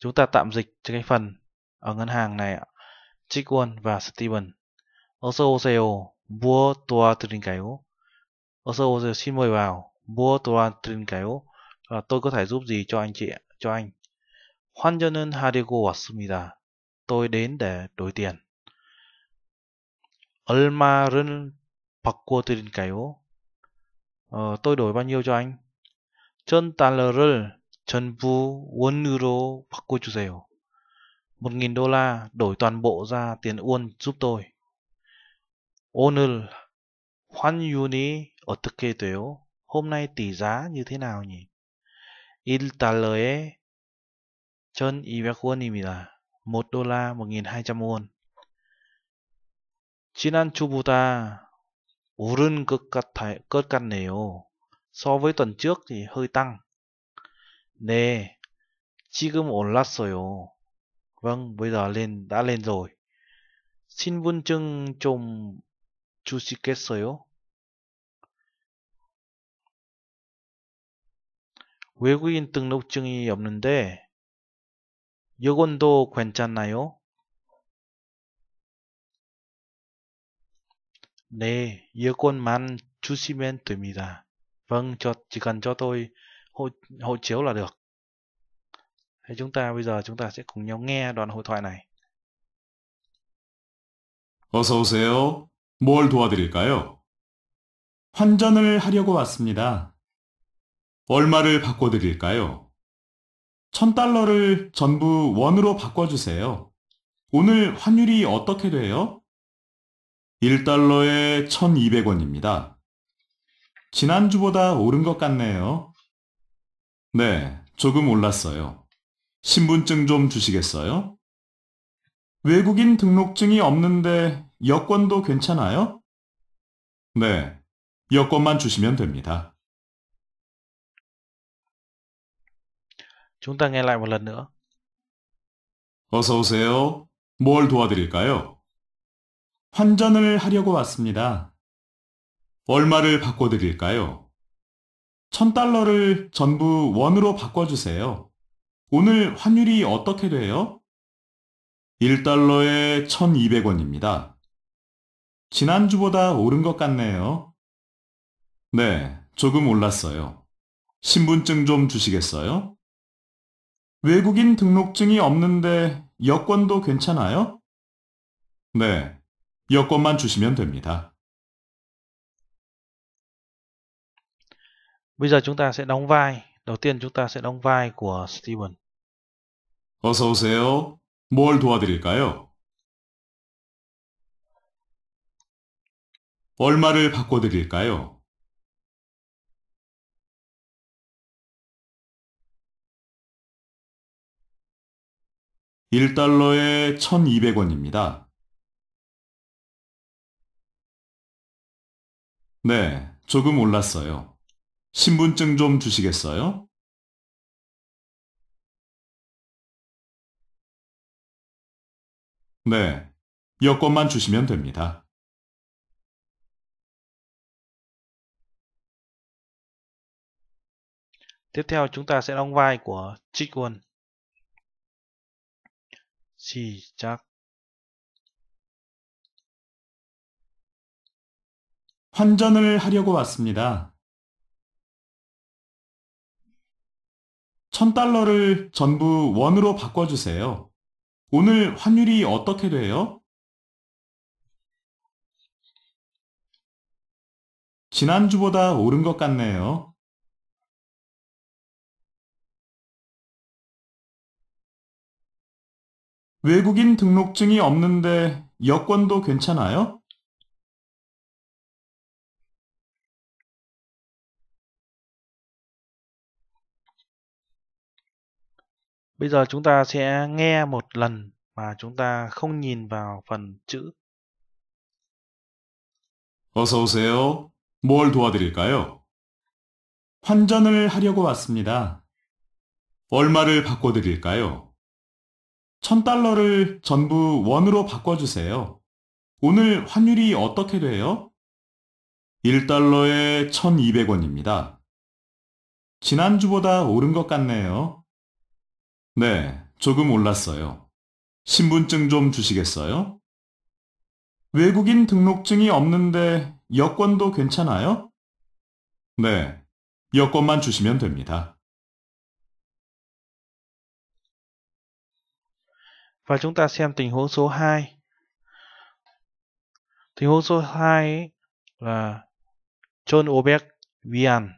chúng ta tạm dịch cho cái phần ở ngân hàng này Chikwon và Steven Oso Oseo Bua Toa Trin Kéo Oso Oseo xin mời vào Bua Toa Trin Kéo và tôi có thể giúp gì cho anh chị cho anh 환전은 하려고 왔습니다. Tôi đến để đổi tiền. 얼마를 바꿔드릴까요? 어, tôi đổi bao nhiêu cho anh? 천 달러를 전부 원으로 바꿔주세요. 1.000 đô la đổi toàn bộ ra tiền won giúp tôi. 오늘 환율이 어떻게 돼요? Hôm nay tỷ giá như thế nào nhỉ? 1달러에 1,200원입니다. 1 đô la 1.200 won. 지난주보다 오른 것, 같아, 것 같네요. so với tuần trước thì hơi tăng. 네, 지금 올랐어요. Vâng, bây giờ lên đã lên rồi. 신분증 좀 주시겠어요? 외국인 등록증이 없는데 여건도 괜찮나요? 네, 여권만 주시면 됩니다. Vâng, cho, chỉ cần cho tôi hộ, hộ chiếu là được. Thế chúng ta bây giờ chúng ta sẽ cùng nhau nghe đoạn hội thoại này. 어서 오세요. 뭘 도와드릴까요? 환전을 하려고 왔습니다. 얼마를 바꿔드릴까요? 천 달러를 전부 원으로 바꿔주세요. 오늘 환율이 어떻게 돼요? 1달러에 1,200원입니다. 지난주보다 오른 것 같네요. 네, 조금 올랐어요. 신분증 좀 주시겠어요? 외국인 등록증이 없는데 여권도 괜찮아요? 네, 여권만 주시면 됩니다. Chúng ta nghe lại một lần nữa. 어서 오세요. 뭘 도와드릴까요? 환전을 하려고 왔습니다. 얼마를 바꿔드릴까요? 천달러를 전부 원으로 바꿔주세요. 오늘 환율이 어떻게 돼요? 1달러에 1200원입니다. 지난주보다 오른 것 같네요. 네, 조금 올랐어요. 신분증 좀 주시겠어요? 외국인 등록증이 없는데 여권도 괜찮아요? 네, 여권만 주시면 됩니다. Bây giờ chúng ta sẽ đóng vai. Đầu tiên chúng ta sẽ đóng vai của Steven. 어서 오세요. 뭘 도와드릴까요? 얼마를 바꿔드릴까요? 일달러에 1200원입니다. 네, 조금 올랐어요. 신분증 좀 주시겠어요? 네, 여권만 주시면 됩니다. Tiếp theo chúng ta sẽ đóng vai của Trích Quân. Sì chắc. 환전을 하려고 왔습니다. 1000달러를 전부 원으로 바꿔주세요. 오늘 환율이 어떻게 돼요? 지난주보다 오른 것 같네요. 외국인 등록증이 없는데 여권도 괜찮아요? Bây giờ chúng ta sẽ nghe một lần mà chúng ta không nhìn vào phần chữ. 어서 오세요. 뭘 도와드릴까요? 환전을 하려고 왔습니다. 얼마를 바꿔드릴까요? 천 달러를 전부 원으로 바꿔주세요. 오늘 환율이 어떻게 돼요? 1달러에 1200원입니다. 지난주보다 오른 것 같네요. 네, 조금 올랐어요. 신분증 좀 주시겠어요? 외국인 등록증이 없는데 여권도 괜찮아요? 네, 여권만 주시면 됩니다. Và chúng ta xem tình huống số 2. Tình huống số 2 là John Obek Vian.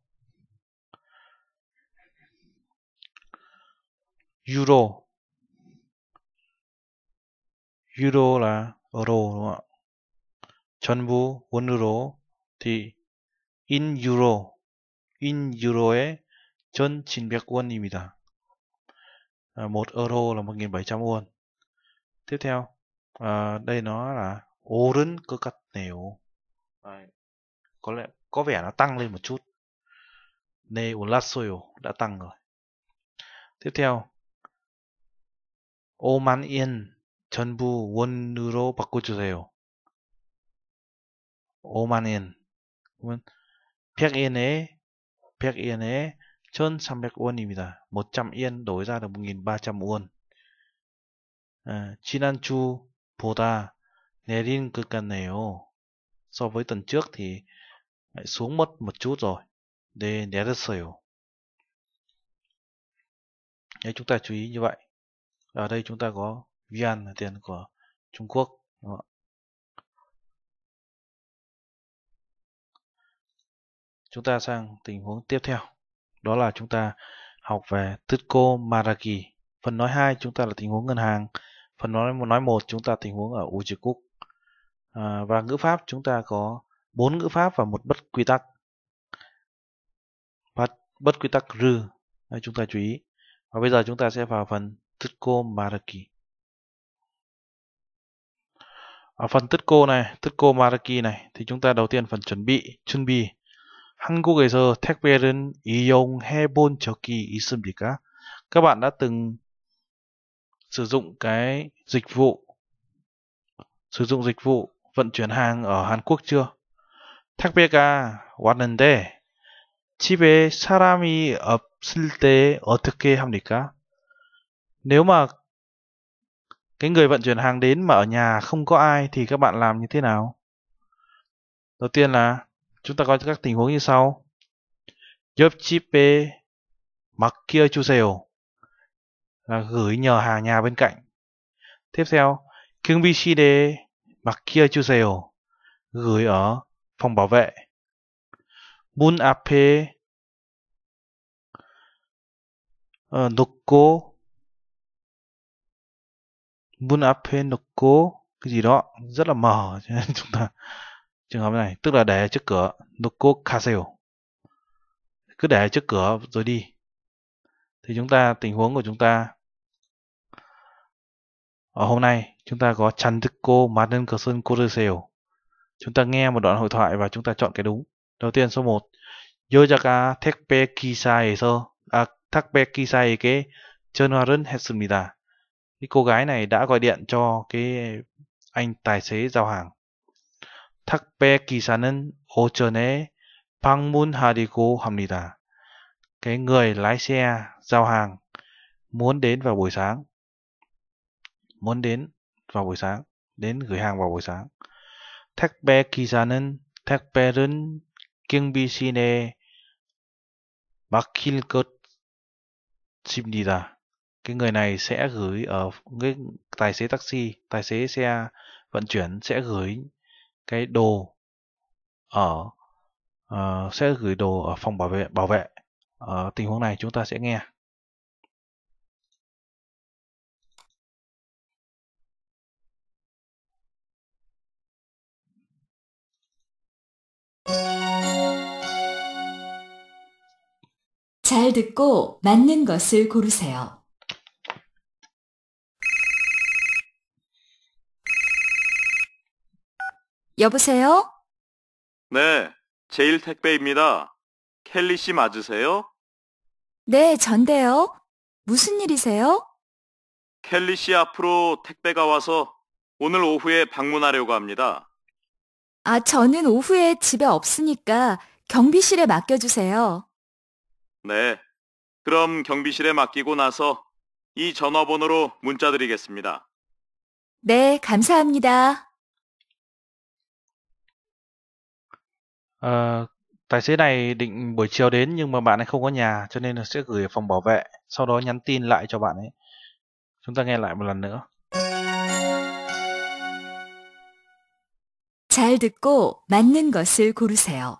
euro euro là euro đúng không ạ 전부 원으로 thì in euro in euro의 전 900원입니다. À, 1 euro là 1.700 won. Tiếp theo, à, đây nó là 오른 것 같네요. À, có lẽ có vẻ nó tăng lên một chút. 네 올랐어요 đã tăng rồi. Tiếp theo, 5만 엔 전부 원으로 바꿔주세요. 5만 엔. 그러면 100엔에 100엔에 1,300원입니다. 100엔 đổi ra là 1,300원. 아, 지난주보다 내린 것 같네요. So với tuần trước thì xuống mất một chút rồi. 네, 내렸어요. 네, chúng ta chú ý như vậy. ở đây chúng ta có yuan là tiền của Trung Quốc đúng không? chúng ta sang tình huống tiếp theo đó là chúng ta học về Tutko Maraki phần nói 2 chúng ta là tình huống ngân hàng phần nói nói một chúng ta tình huống ở Ujikuk à, và ngữ pháp chúng ta có bốn ngữ pháp và một bất quy tắc bất, bất quy tắc rư chúng ta chú ý và bây giờ chúng ta sẽ vào phần Titco Maraki. Ở phần Titco này, Titco Maraki này thì chúng ta đầu tiên phần chuẩn bị, chuẩn bị 한국에서 택배를 이용해 본 적이 있습니까? Các bạn đã từng sử dụng cái dịch vụ sử dụng dịch vụ vận chuyển hàng ở Hàn Quốc chưa? 택배가 왔는데 집에 사람이 없을 때 어떻게 합니까? nếu mà cái người vận chuyển hàng đến mà ở nhà không có ai thì các bạn làm như thế nào? Đầu tiên là chúng ta có các tình huống như sau. mặc kia 맡겨 주세요. Là gửi nhờ hàng nhà bên cạnh. Tiếp theo, mặc kia 맡겨 주세요. Gửi ở phòng bảo vệ. 문 앞에 어, 놓고 문앞에놓고 cái gì đó rất là mờ chúng ta trường hợp này tức là để trước cửa 놓고 가세요 cứ để trước cửa rồi đi thì chúng ta tình huống của chúng ta ở hôm nay chúng ta có chăn thức cô mà đơn cờ sơn cô sèo chúng ta nghe một đoạn hội thoại và chúng ta chọn cái đúng đầu tiên số 1 여자가 택배 기사에서 아 택배 기사에게 전화를 했습니다 thì cô gái này đã gọi điện cho cái anh tài xế giao hàng. 택배 기사는 오전에 방문하리고 합니다. Cái người lái xe giao hàng muốn đến vào buổi sáng. Muốn đến vào buổi sáng, đến gửi hàng vào buổi sáng. 택배 기사는 택배는 경비 시내에 막힐 것입니다 cái người này sẽ gửi ở cái tài xế taxi tài xế xe vận chuyển sẽ gửi cái đồ ở uh, sẽ gửi đồ ở phòng bảo vệ bảo vệ ở ờ, uh, tình huống này chúng ta sẽ nghe 잘 듣고 맞는 것을 고르세요. 여보세요? 네, 제일 택배입니다. 켈리 씨 맞으세요? 네, 전데요. 무슨 일이세요? 켈리 씨 앞으로 택배가 와서 오늘 오후에 방문하려고 합니다. 아, 저는 오후에 집에 없으니까 경비실에 맡겨주세요. 네, 그럼 경비실에 맡기고 나서 이 전화번호로 문자 드리겠습니다. 네, 감사합니다. Ờ, tài xế này định buổi chiều đến nhưng mà bạn ấy không có nhà cho nên là sẽ gửi ở phòng bảo vệ, sau đó nhắn tin lại cho bạn ấy. Chúng ta nghe lại một lần nữa. 잘 듣고 맞는 것을 고르세요.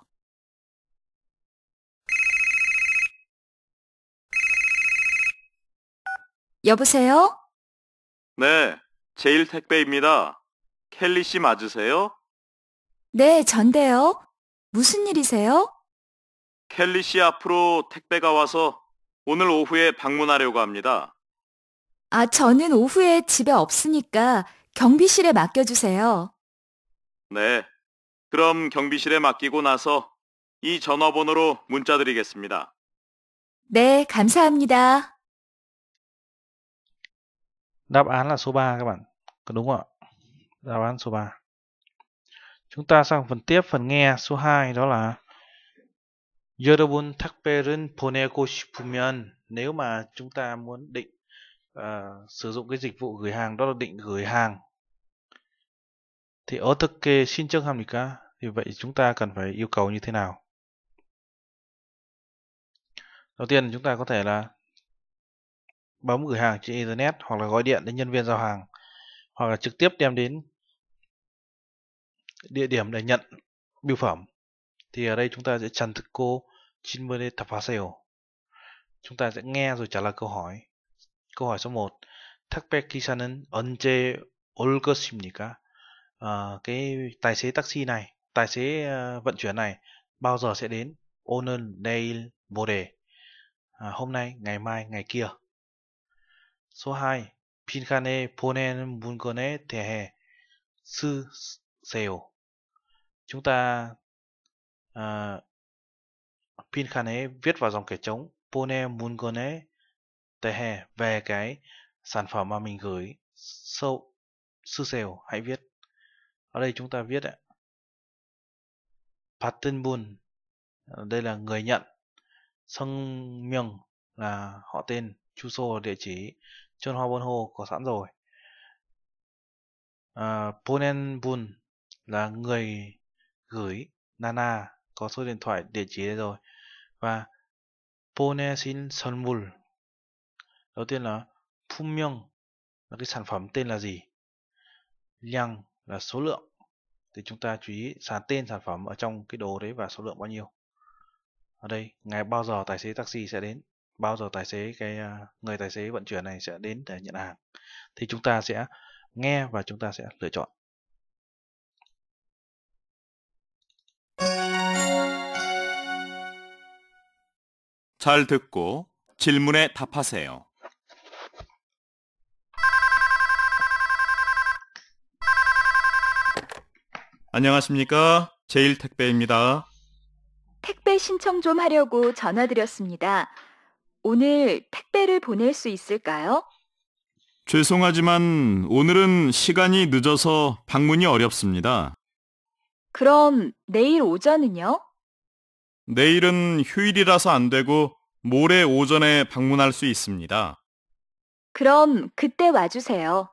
여보세요? 네, 제일 택배입니다. 켈리 씨 맞으세요? 네, 전데요. 무슨 일이세요? 켈리 씨 앞으로 택배가 와서 오늘 오후에 방문하려고 합니다. 아, 저는 오후에 집에 없으니까 경비실에 맡겨주세요. 네. 그럼 경비실에 맡기고 나서 이 전화번호로 문자 드리겠습니다. 네, 감사합니다. đ á là số 3 các bạn. đúng không ạ? Đáp án số 3. Chúng ta sang phần tiếp, phần nghe số 2 đó là 여러분 택배를 보내고 싶으면 nếu mà chúng ta muốn định uh, sử dụng cái dịch vụ gửi hàng đó là định gửi hàng thì 어떻게 신청합니까? Thì vậy chúng ta cần phải yêu cầu như thế nào? Đầu tiên chúng ta có thể là bấm gửi hàng trên internet hoặc là gọi điện đến nhân viên giao hàng hoặc là trực tiếp đem đến địa điểm để nhận bưu phẩm thì ở đây chúng ta sẽ chăn thực cô chín Chinmere Tapaseo chúng ta sẽ nghe rồi trả lời câu hỏi câu hỏi số 1 택배 기사는 언제 올 것입니까? À, cái tài xế taxi này tài xế uh, vận chuyển này bao giờ sẽ đến 오늘 내일 모레 à, hôm nay ngày mai ngày kia số 2 빈칸에 보내는 문건에 대해 쓰세요 chúng ta uh, pin ấy viết vào dòng kẻ trống pone mungone tehe về cái sản phẩm mà mình gửi sâu sư sèo hãy viết ở đây chúng ta viết ạ pattern bun ờ, đây là người nhận sông miêng là họ tên chu sô địa chỉ chôn ho bon ho có sẵn rồi à, ponen bun là người gửi Nana có số điện thoại địa chỉ đây rồi và Ponesin Sonmul đầu tiên là Pumyong là cái sản phẩm tên là gì Yang là số lượng thì chúng ta chú ý sản tên sản phẩm ở trong cái đồ đấy và số lượng bao nhiêu ở đây ngày bao giờ tài xế taxi sẽ đến bao giờ tài xế cái à, người tài xế vận chuyển này sẽ đến để nhận hàng thì chúng ta sẽ nghe và chúng ta sẽ lựa chọn 잘 듣고 질문에 답하세요. 안녕하십니까? 제일택배입니다. 택배 신청 좀 하려고 전화드렸습니다. 오늘 택배를 보낼 수 있을까요? 죄송하지만 오늘은 시간이 늦어서 방문이 어렵습니다. 그럼 내일 오전은요? 내일은 휴일이라서 안 되고 모레 오전에 방문할 수 있습니다. 그럼 그때 와주세요.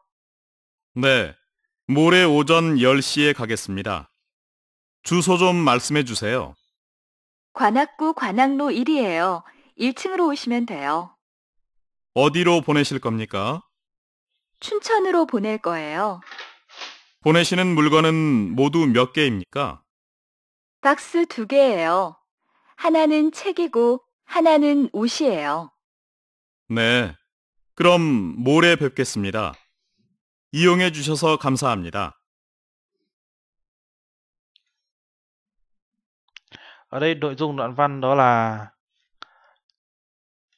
네, 모레 오전 10시에 가겠습니다. 주소 좀 말씀해 주세요. 관악구 관악로 1이에요. 1층으로 오시면 돼요. 어디로 보내실 겁니까? 춘천으로 보낼 거예요. 보내시는 물건은 모두 몇 개입니까? 박스 두 개예요. 하나는 책이고 하나는 옷이에요. 네. 그럼 모레 뵙겠습니다. 이용해 주셔서 감사합니다. Ở đây nội dung đoạn văn đó là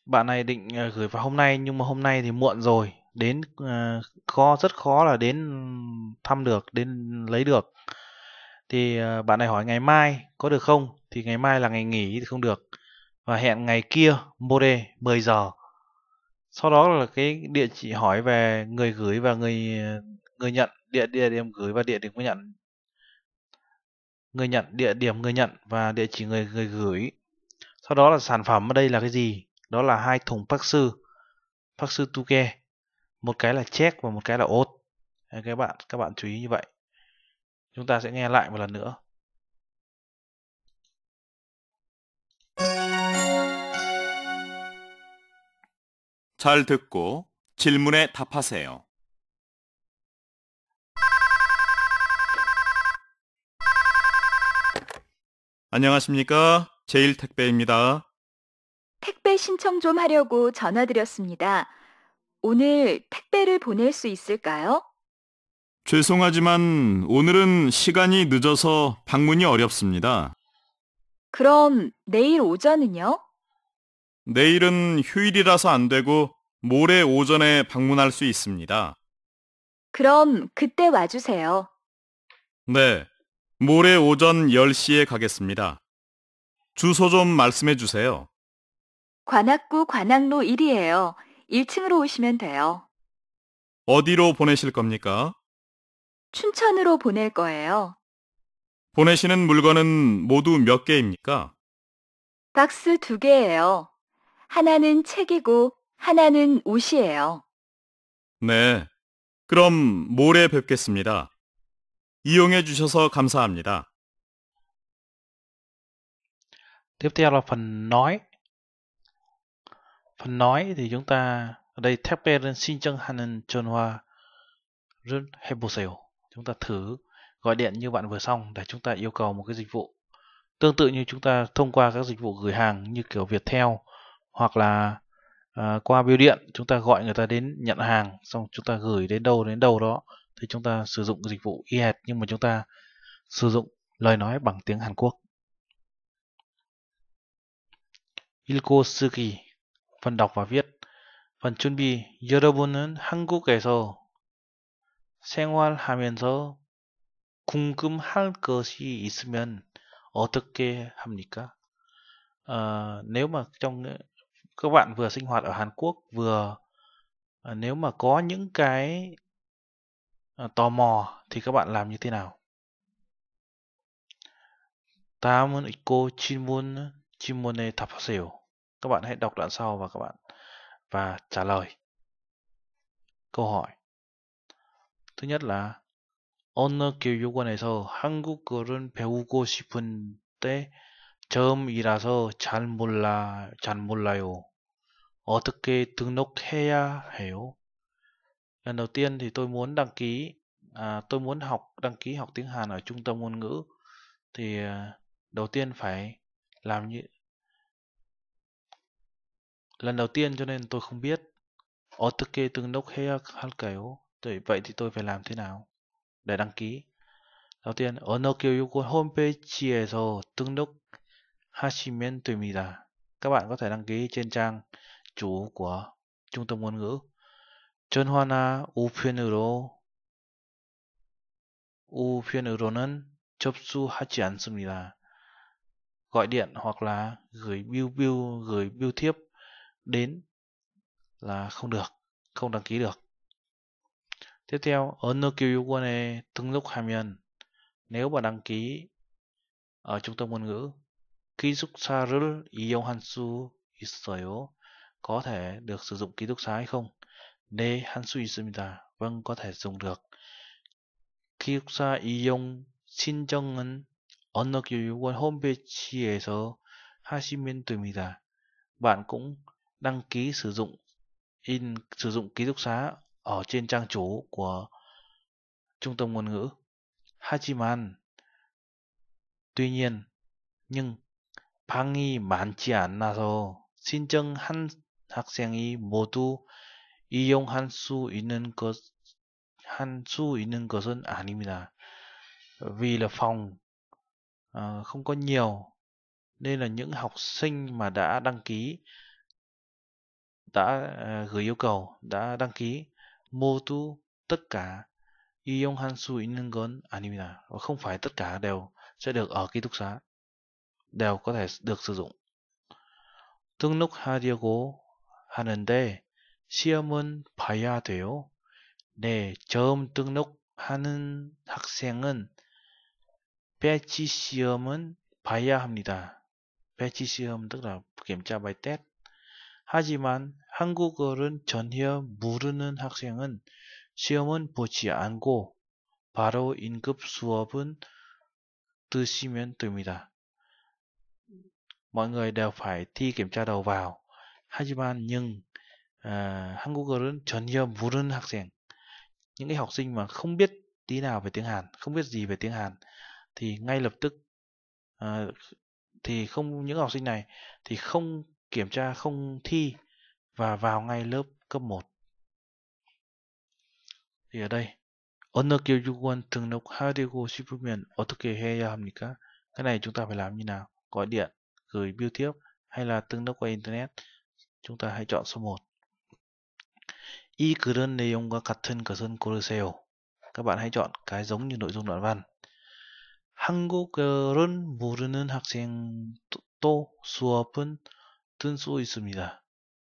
bạn này định ờ, gửi vào hôm nay nhưng mà hôm nay thì muộn rồi, đến ờ, khó rất khó là đến thăm được, đến lấy được thì ờ, bạn này hỏi ngày mai có được không thì ngày mai là ngày nghỉ thì không được và hẹn ngày kia mode 10 giờ sau đó là cái địa chỉ hỏi về người gửi và người người nhận địa địa điểm gửi và địa điểm người nhận người nhận địa điểm người nhận và địa chỉ người người gửi sau đó là sản phẩm ở đây là cái gì đó là hai thùng park sư park sư tuke một cái là check và một cái là ốt các bạn các bạn chú ý như vậy Chúng ta sẽ nghe lại một lần nữa. 잘듣 안녕하십니까? 제일택배입니다. 택배 신청 좀 하려고 전화드렸습니다. 오늘 택배를 보낼 수 있을까요? 죄송하지만 오늘은 시간이 늦어서 방문이 어렵습니다. 그럼 내일 오전은요? 내일은 휴일이라서 안 되고 모레 오전에 방문할 수 있습니다. 그럼 그때 와주세요. 네, 모레 오전 10시에 가겠습니다. 주소 좀 말씀해 주세요. 관악구 관악로 1이에요. 1층으로 오시면 돼요. 어디로 보내실 겁니까? 춘천으로 보낼 거예요. 보내시는 물건은 모두 몇 개입니까? 박스 두 개예요. 하나는 책이고 하나는 옷이에요. 네. 그럼 모레 뵙겠습니다. 이용해 주셔서 감사합니다. Tiếp theo là phần nói. Phần nói thì chúng ta ở đây 택배를 신청하는 전화를 해보세요. chúng ta thử gọi điện như bạn vừa xong để chúng ta yêu cầu một cái dịch vụ. Tương tự như chúng ta thông qua các dịch vụ gửi hàng như kiểu Viettel hoặc là à, qua bưu điện chúng ta gọi người ta đến nhận hàng xong chúng ta gửi đến đâu đến đâu đó thì chúng ta sử dụng dịch vụ y hệt nhưng mà chúng ta sử dụng lời nói bằng tiếng Hàn Quốc. Ilko Suki phần đọc và viết phần chuẩn bị 여러분은 한국에서 생활하면서 궁금할 것이 있으면 어떻게 합니까? À, nếu mà trong các bạn vừa sinh hoạt ở Hàn Quốc vừa à, nếu mà có những cái à, tò mò thì các bạn làm như thế nào? 다음은 있고 질문 질문에 답하세요. Các bạn hãy đọc đoạn sau và các bạn và trả lời câu hỏi thứ nhất là 언어 교육원에서 한국어를 배우고 싶은데 처음이라서 잘 몰라 잘 몰라요. 어떻게 등록해야 해요? Lần đầu tiên thì tôi muốn đăng ký à, tôi muốn học đăng ký học tiếng Hàn ở trung tâm ngôn ngữ thì à, đầu tiên phải làm như lần đầu tiên cho nên tôi không biết 어떻게 등록해야 할까요? Vậy, vậy thì tôi phải làm thế nào để đăng ký? Đầu tiên, ở Onokyoyuko homepage tương đốc Hashimen Tuimida. Các bạn có thể đăng ký trên trang chủ của Trung tâm Ngôn ngữ. 전화나 우편으로 우편으로는 접수하지 않습니다. gọi điện hoặc là gửi bill bill gửi bill thiếp đến là không được, không đăng ký được. Tiếp theo, 언어 교육원에 등록하면 nếu bạn đăng ký ở trung tâm ngôn ngữ 기숙사를 이용할 수 있어요. Có thể được sử dụng ký túc xá hay không? 네, 할수 있습니다. Vâng, có thể dùng được. 기숙사 이용 신청은 언어 교육원 홈페이지에서 하시면 됩니다. Bạn cũng đăng ký sử dụng in sử dụng ký túc xá ở trên trang chủ của Trung tâm Ngôn ngữ Hajiman. Tuy nhiên, nhưng Xin học sinh 방이 많지 않아서 신청 한 학생이 모두 이용할 수 있는 것, 한수 있는 것은 아닙니다. Vì là phòng uh, không có nhiều nên là những học sinh mà đã đăng ký đã uh, gửi yêu cầu đã đăng ký 모두 tất cả 이용할 수 있는 건 아닙니다. Không phải tất cả đều sẽ được ở ký túc xá. Đều có thể được sử dụng. 등록하려고 하는데 시험은 봐야 돼요. 네, 처음 등록하는 학생은 배치 시험은 봐야 합니다. 배치 시험 tức là kiểm tra bài test. 하지만 한국어를 전혀 모르는 학생은 시험은 보지 않고 바로 인급 수업은 드시면 됩니다. Mọi người đều phải thi kiểm tra đầu vào. 하지만 nhưng à, 한국어를 전혀 모르는 학생 những cái học sinh mà không biết tí nào về tiếng Hàn, không biết gì về tiếng Hàn thì ngay lập tức à, thì không những học sinh này thì không kiểm tra không thi và vào ngay lớp cấp 1. Thì ở đây, 어떻게 유관 등록하려고 싶으면 어떻게 해야 합니까? Cái này chúng ta phải làm như nào? Gọi điện, gửi bưu thiếp hay là tương đốc qua Internet? Chúng ta hãy chọn số 1. 이 글은 내용과 같은 것은 고르세요. Các bạn hãy chọn cái giống như nội dung đoạn văn. 한국어를 모르는 학생도 수업은 들은 수 있습니다.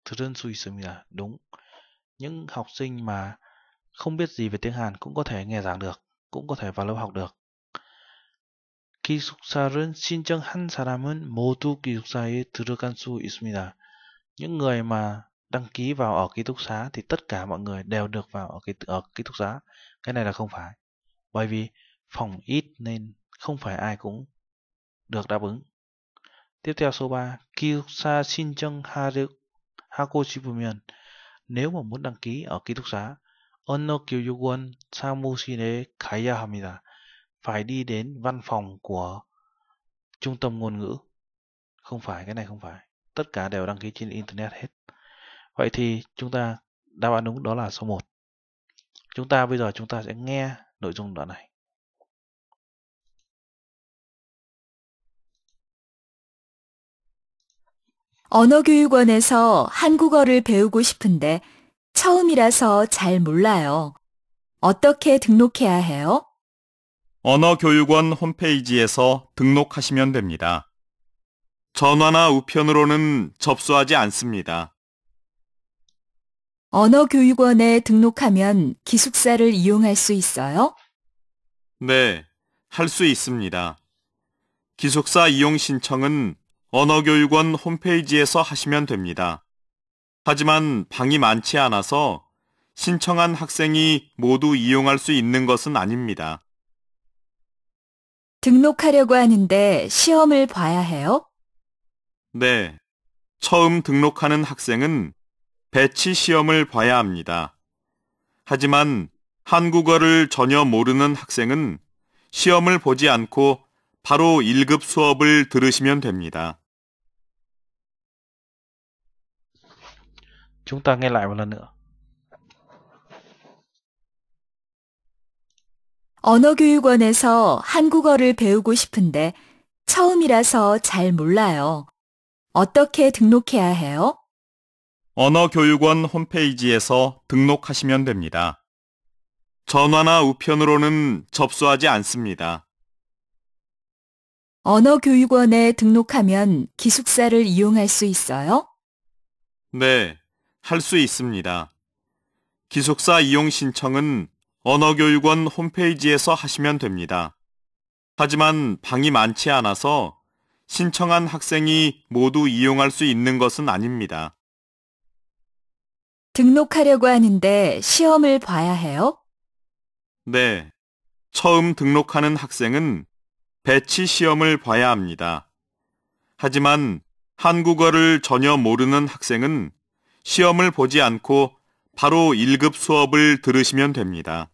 들은 수 있습니다. Đúng. Những học sinh mà không biết gì về tiếng Hàn cũng có thể nghe giảng được, cũng có thể vào lớp học được. 기숙사를 신청한 사람은 모두 기숙사에 들어갈 수 있습니다. Những người mà đăng ký vào ở ký túc xá thì tất cả mọi người đều được vào ở ký, ở ký túc xá. Cái này là không phải. Bởi vì phòng ít nên không phải ai cũng được đáp ứng. Tiếp theo số 3, Kyusa Shinjung Hako Shibumian. Nếu mà muốn đăng ký ở ký túc xá, Onno Kyuyugon Samushine Kaya Hamida phải đi đến văn phòng của trung tâm ngôn ngữ. Không phải, cái này không phải. Tất cả đều đăng ký trên Internet hết. Vậy thì chúng ta đáp án đúng đó là số 1. Chúng ta bây giờ chúng ta sẽ nghe nội dung đoạn này. 언어교육원에서 한국어를 배우고 싶은데 처음이라서 잘 몰라요. 어떻게 등록해야 해요? 언어교육원 홈페이지에서 등록하시면 됩니다. 전화나 우편으로는 접수하지 않습니다. 언어교육원에 등록하면 기숙사를 이용할 수 있어요? 네, 할 수 있습니다. 기숙사 이용 신청은 언어교육원 홈페이지에서 하시면 됩니다. 하지만 방이 많지 않아서 신청한 학생이 모두 이용할 수 있는 것은 아닙니다. 등록하려고 하는데 시험을 봐야 해요? 네. 처음 등록하는 학생은 배치 시험을 봐야 합니다. 하지만 한국어를 전혀 모르는 학생은 시험을 보지 않고 바로 1급 수업을 들으시면 됩니다. Chúng ta nghe lại một lần nữa. 언어교육원에서 한국어를 배우고 싶은데 처음이라서 잘 몰라요. 어떻게 등록해야 해요? 언어교육원 홈페이지에서 등록하시면 됩니다. 전화나 우편으로는 접수하지 않습니다. 언어교육원에 등록하면 기숙사를 이용할 수 있어요? 네, 할수 있습니다. 기숙사 이용 신청은 언어교육원 홈페이지에서 하시면 됩니다. 하지만 방이 많지 않아서 신청한 학생이 모두 이용할 수 있는 것은 아닙니다. 등록하려고 하는데 시험을 봐야 해요? 네. 처음 등록하는 학생은 배치 시험을 봐야 합니다. 하지만 한국어를 전혀 모르는 학생은 시험을 보지 않고 바로 1급 수업을 들으시면 됩니다.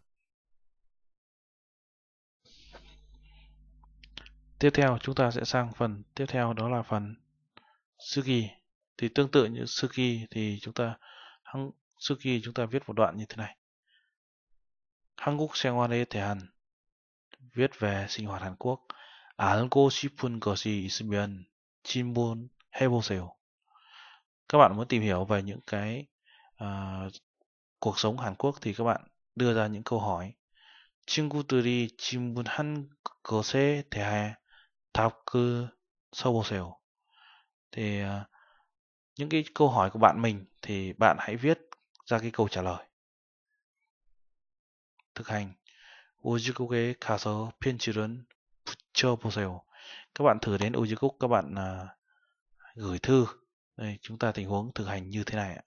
Tiếp theo chúng ta sẽ sang phần tiếp theo đó là phần suki. Thì tương tự như suki thì chúng ta suki chúng ta viết một đoạn như thế này. 한국 생활에 대한 viết về sinh hoạt Hàn Quốc 알고 싶은 것이 있으면 질문해 보세요. các bạn muốn tìm hiểu về những cái uh, cuộc sống Hàn Quốc thì các bạn đưa ra những câu hỏi 친구들이 질문한 것에 대해 답을 써보세요. Thì uh, những cái câu hỏi của bạn mình thì bạn hãy viết ra cái câu trả lời. Thực hành. 우주국에 가서 편지를 붙여보세요. Các bạn thử đến Ujicook, các bạn uh, gửi thư đây, chúng ta tình huống thực hành như thế này ạ.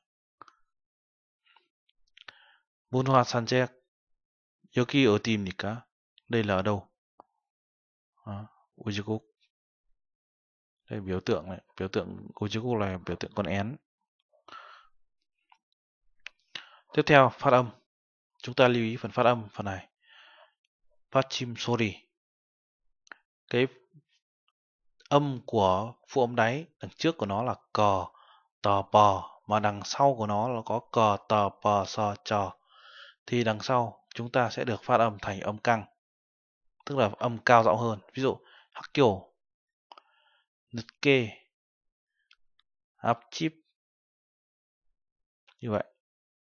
Bunhwa Sanjek Yoki ở tìm cả Đây là ở đâu? À, Đây biểu tượng này Biểu tượng Ujiguk là biểu tượng con én Tiếp theo phát âm Chúng ta lưu ý phần phát âm phần này Phát chim sori Cái âm của phụ âm đáy đằng trước của nó là cò tò bò mà đằng sau của nó là có cò tò bò so trò thì đằng sau chúng ta sẽ được phát âm thành âm căng tức là âm cao rộng hơn ví dụ hắc kiểu nứt kê áp chip như vậy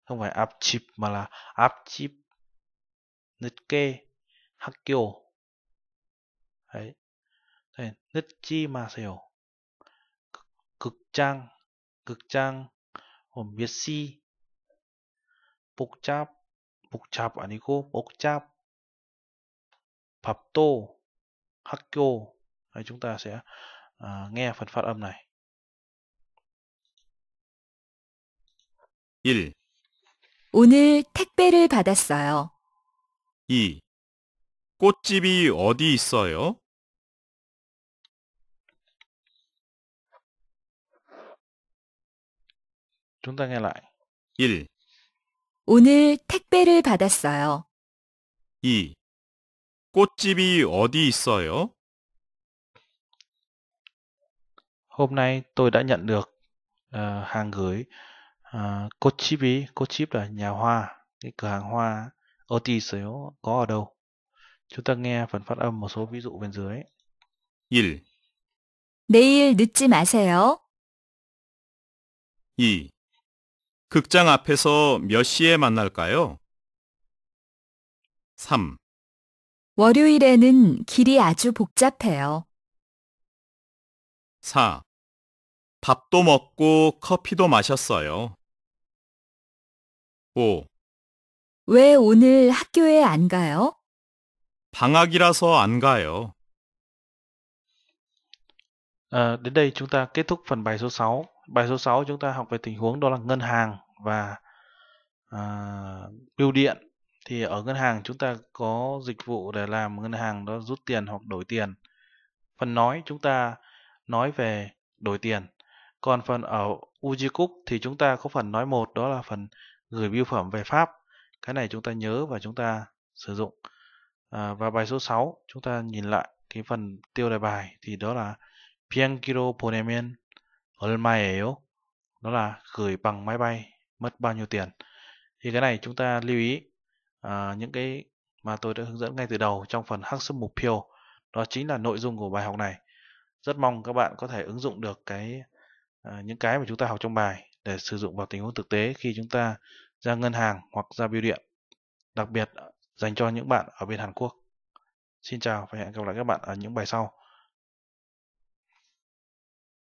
không phải áp chip mà là áp chip nứt kê hắc kiểu đấy 네, 늦지 마세요. 극장, 극장, 어, 몇 시, 복잡, 복잡 아니고 복잡, 밥도, 학교. Đấy, chúng ta sẽ 1. 오늘 택배를 받았어요. 2. 꽃집이 어디 있어요? chúng ta nghe lại 1. 오늘 택배를 받았어요. 2. 꽃집이 어디 있어요? Hôm nay tôi đã nhận được uh, hàng gửi uh, ờ, Kochibi, Kochib là nhà hoa, cái cửa hàng hoa Otiseo có ở đâu? Chúng ta nghe phần phát âm một số ví dụ bên dưới. 1. 내일 늦지 마세요. 2. 극장 앞에서 몇 시에 만날까요? 3. 월요일에는 길이 아주 복잡해요. 4. 밥도 먹고 커피도 마셨어요. 5. 왜 오늘 학교에 안 가요? 방학이라서 안 가요. À, 아, đến đây chúng ta kết thúc phần bài số 6. Bài số 6 chúng ta học về tình huống đó là ngân hàng và à, bưu điện. Thì ở ngân hàng chúng ta có dịch vụ để làm ngân hàng đó rút tiền hoặc đổi tiền. Phần nói chúng ta nói về đổi tiền. Còn phần ở Ujikuk thì chúng ta có phần nói một đó là phần gửi bưu phẩm về Pháp. Cái này chúng ta nhớ và chúng ta sử dụng. À, và bài số 6 chúng ta nhìn lại cái phần tiêu đề bài thì đó là Piankiro Ponemen 얼마예요? Đó là gửi bằng máy bay mất bao nhiêu tiền. Thì cái này chúng ta lưu ý à, những cái mà tôi đã hướng dẫn ngay từ đầu trong phần hắc sub mục tiêu. Đó chính là nội dung của bài học này. Rất mong các bạn có thể ứng dụng được cái à, những cái mà chúng ta học trong bài để sử dụng vào tình huống thực tế khi chúng ta ra ngân hàng hoặc ra biêu điện. Đặc biệt dành cho những bạn ở bên Hàn Quốc. Xin chào và hẹn gặp lại các bạn ở những bài sau.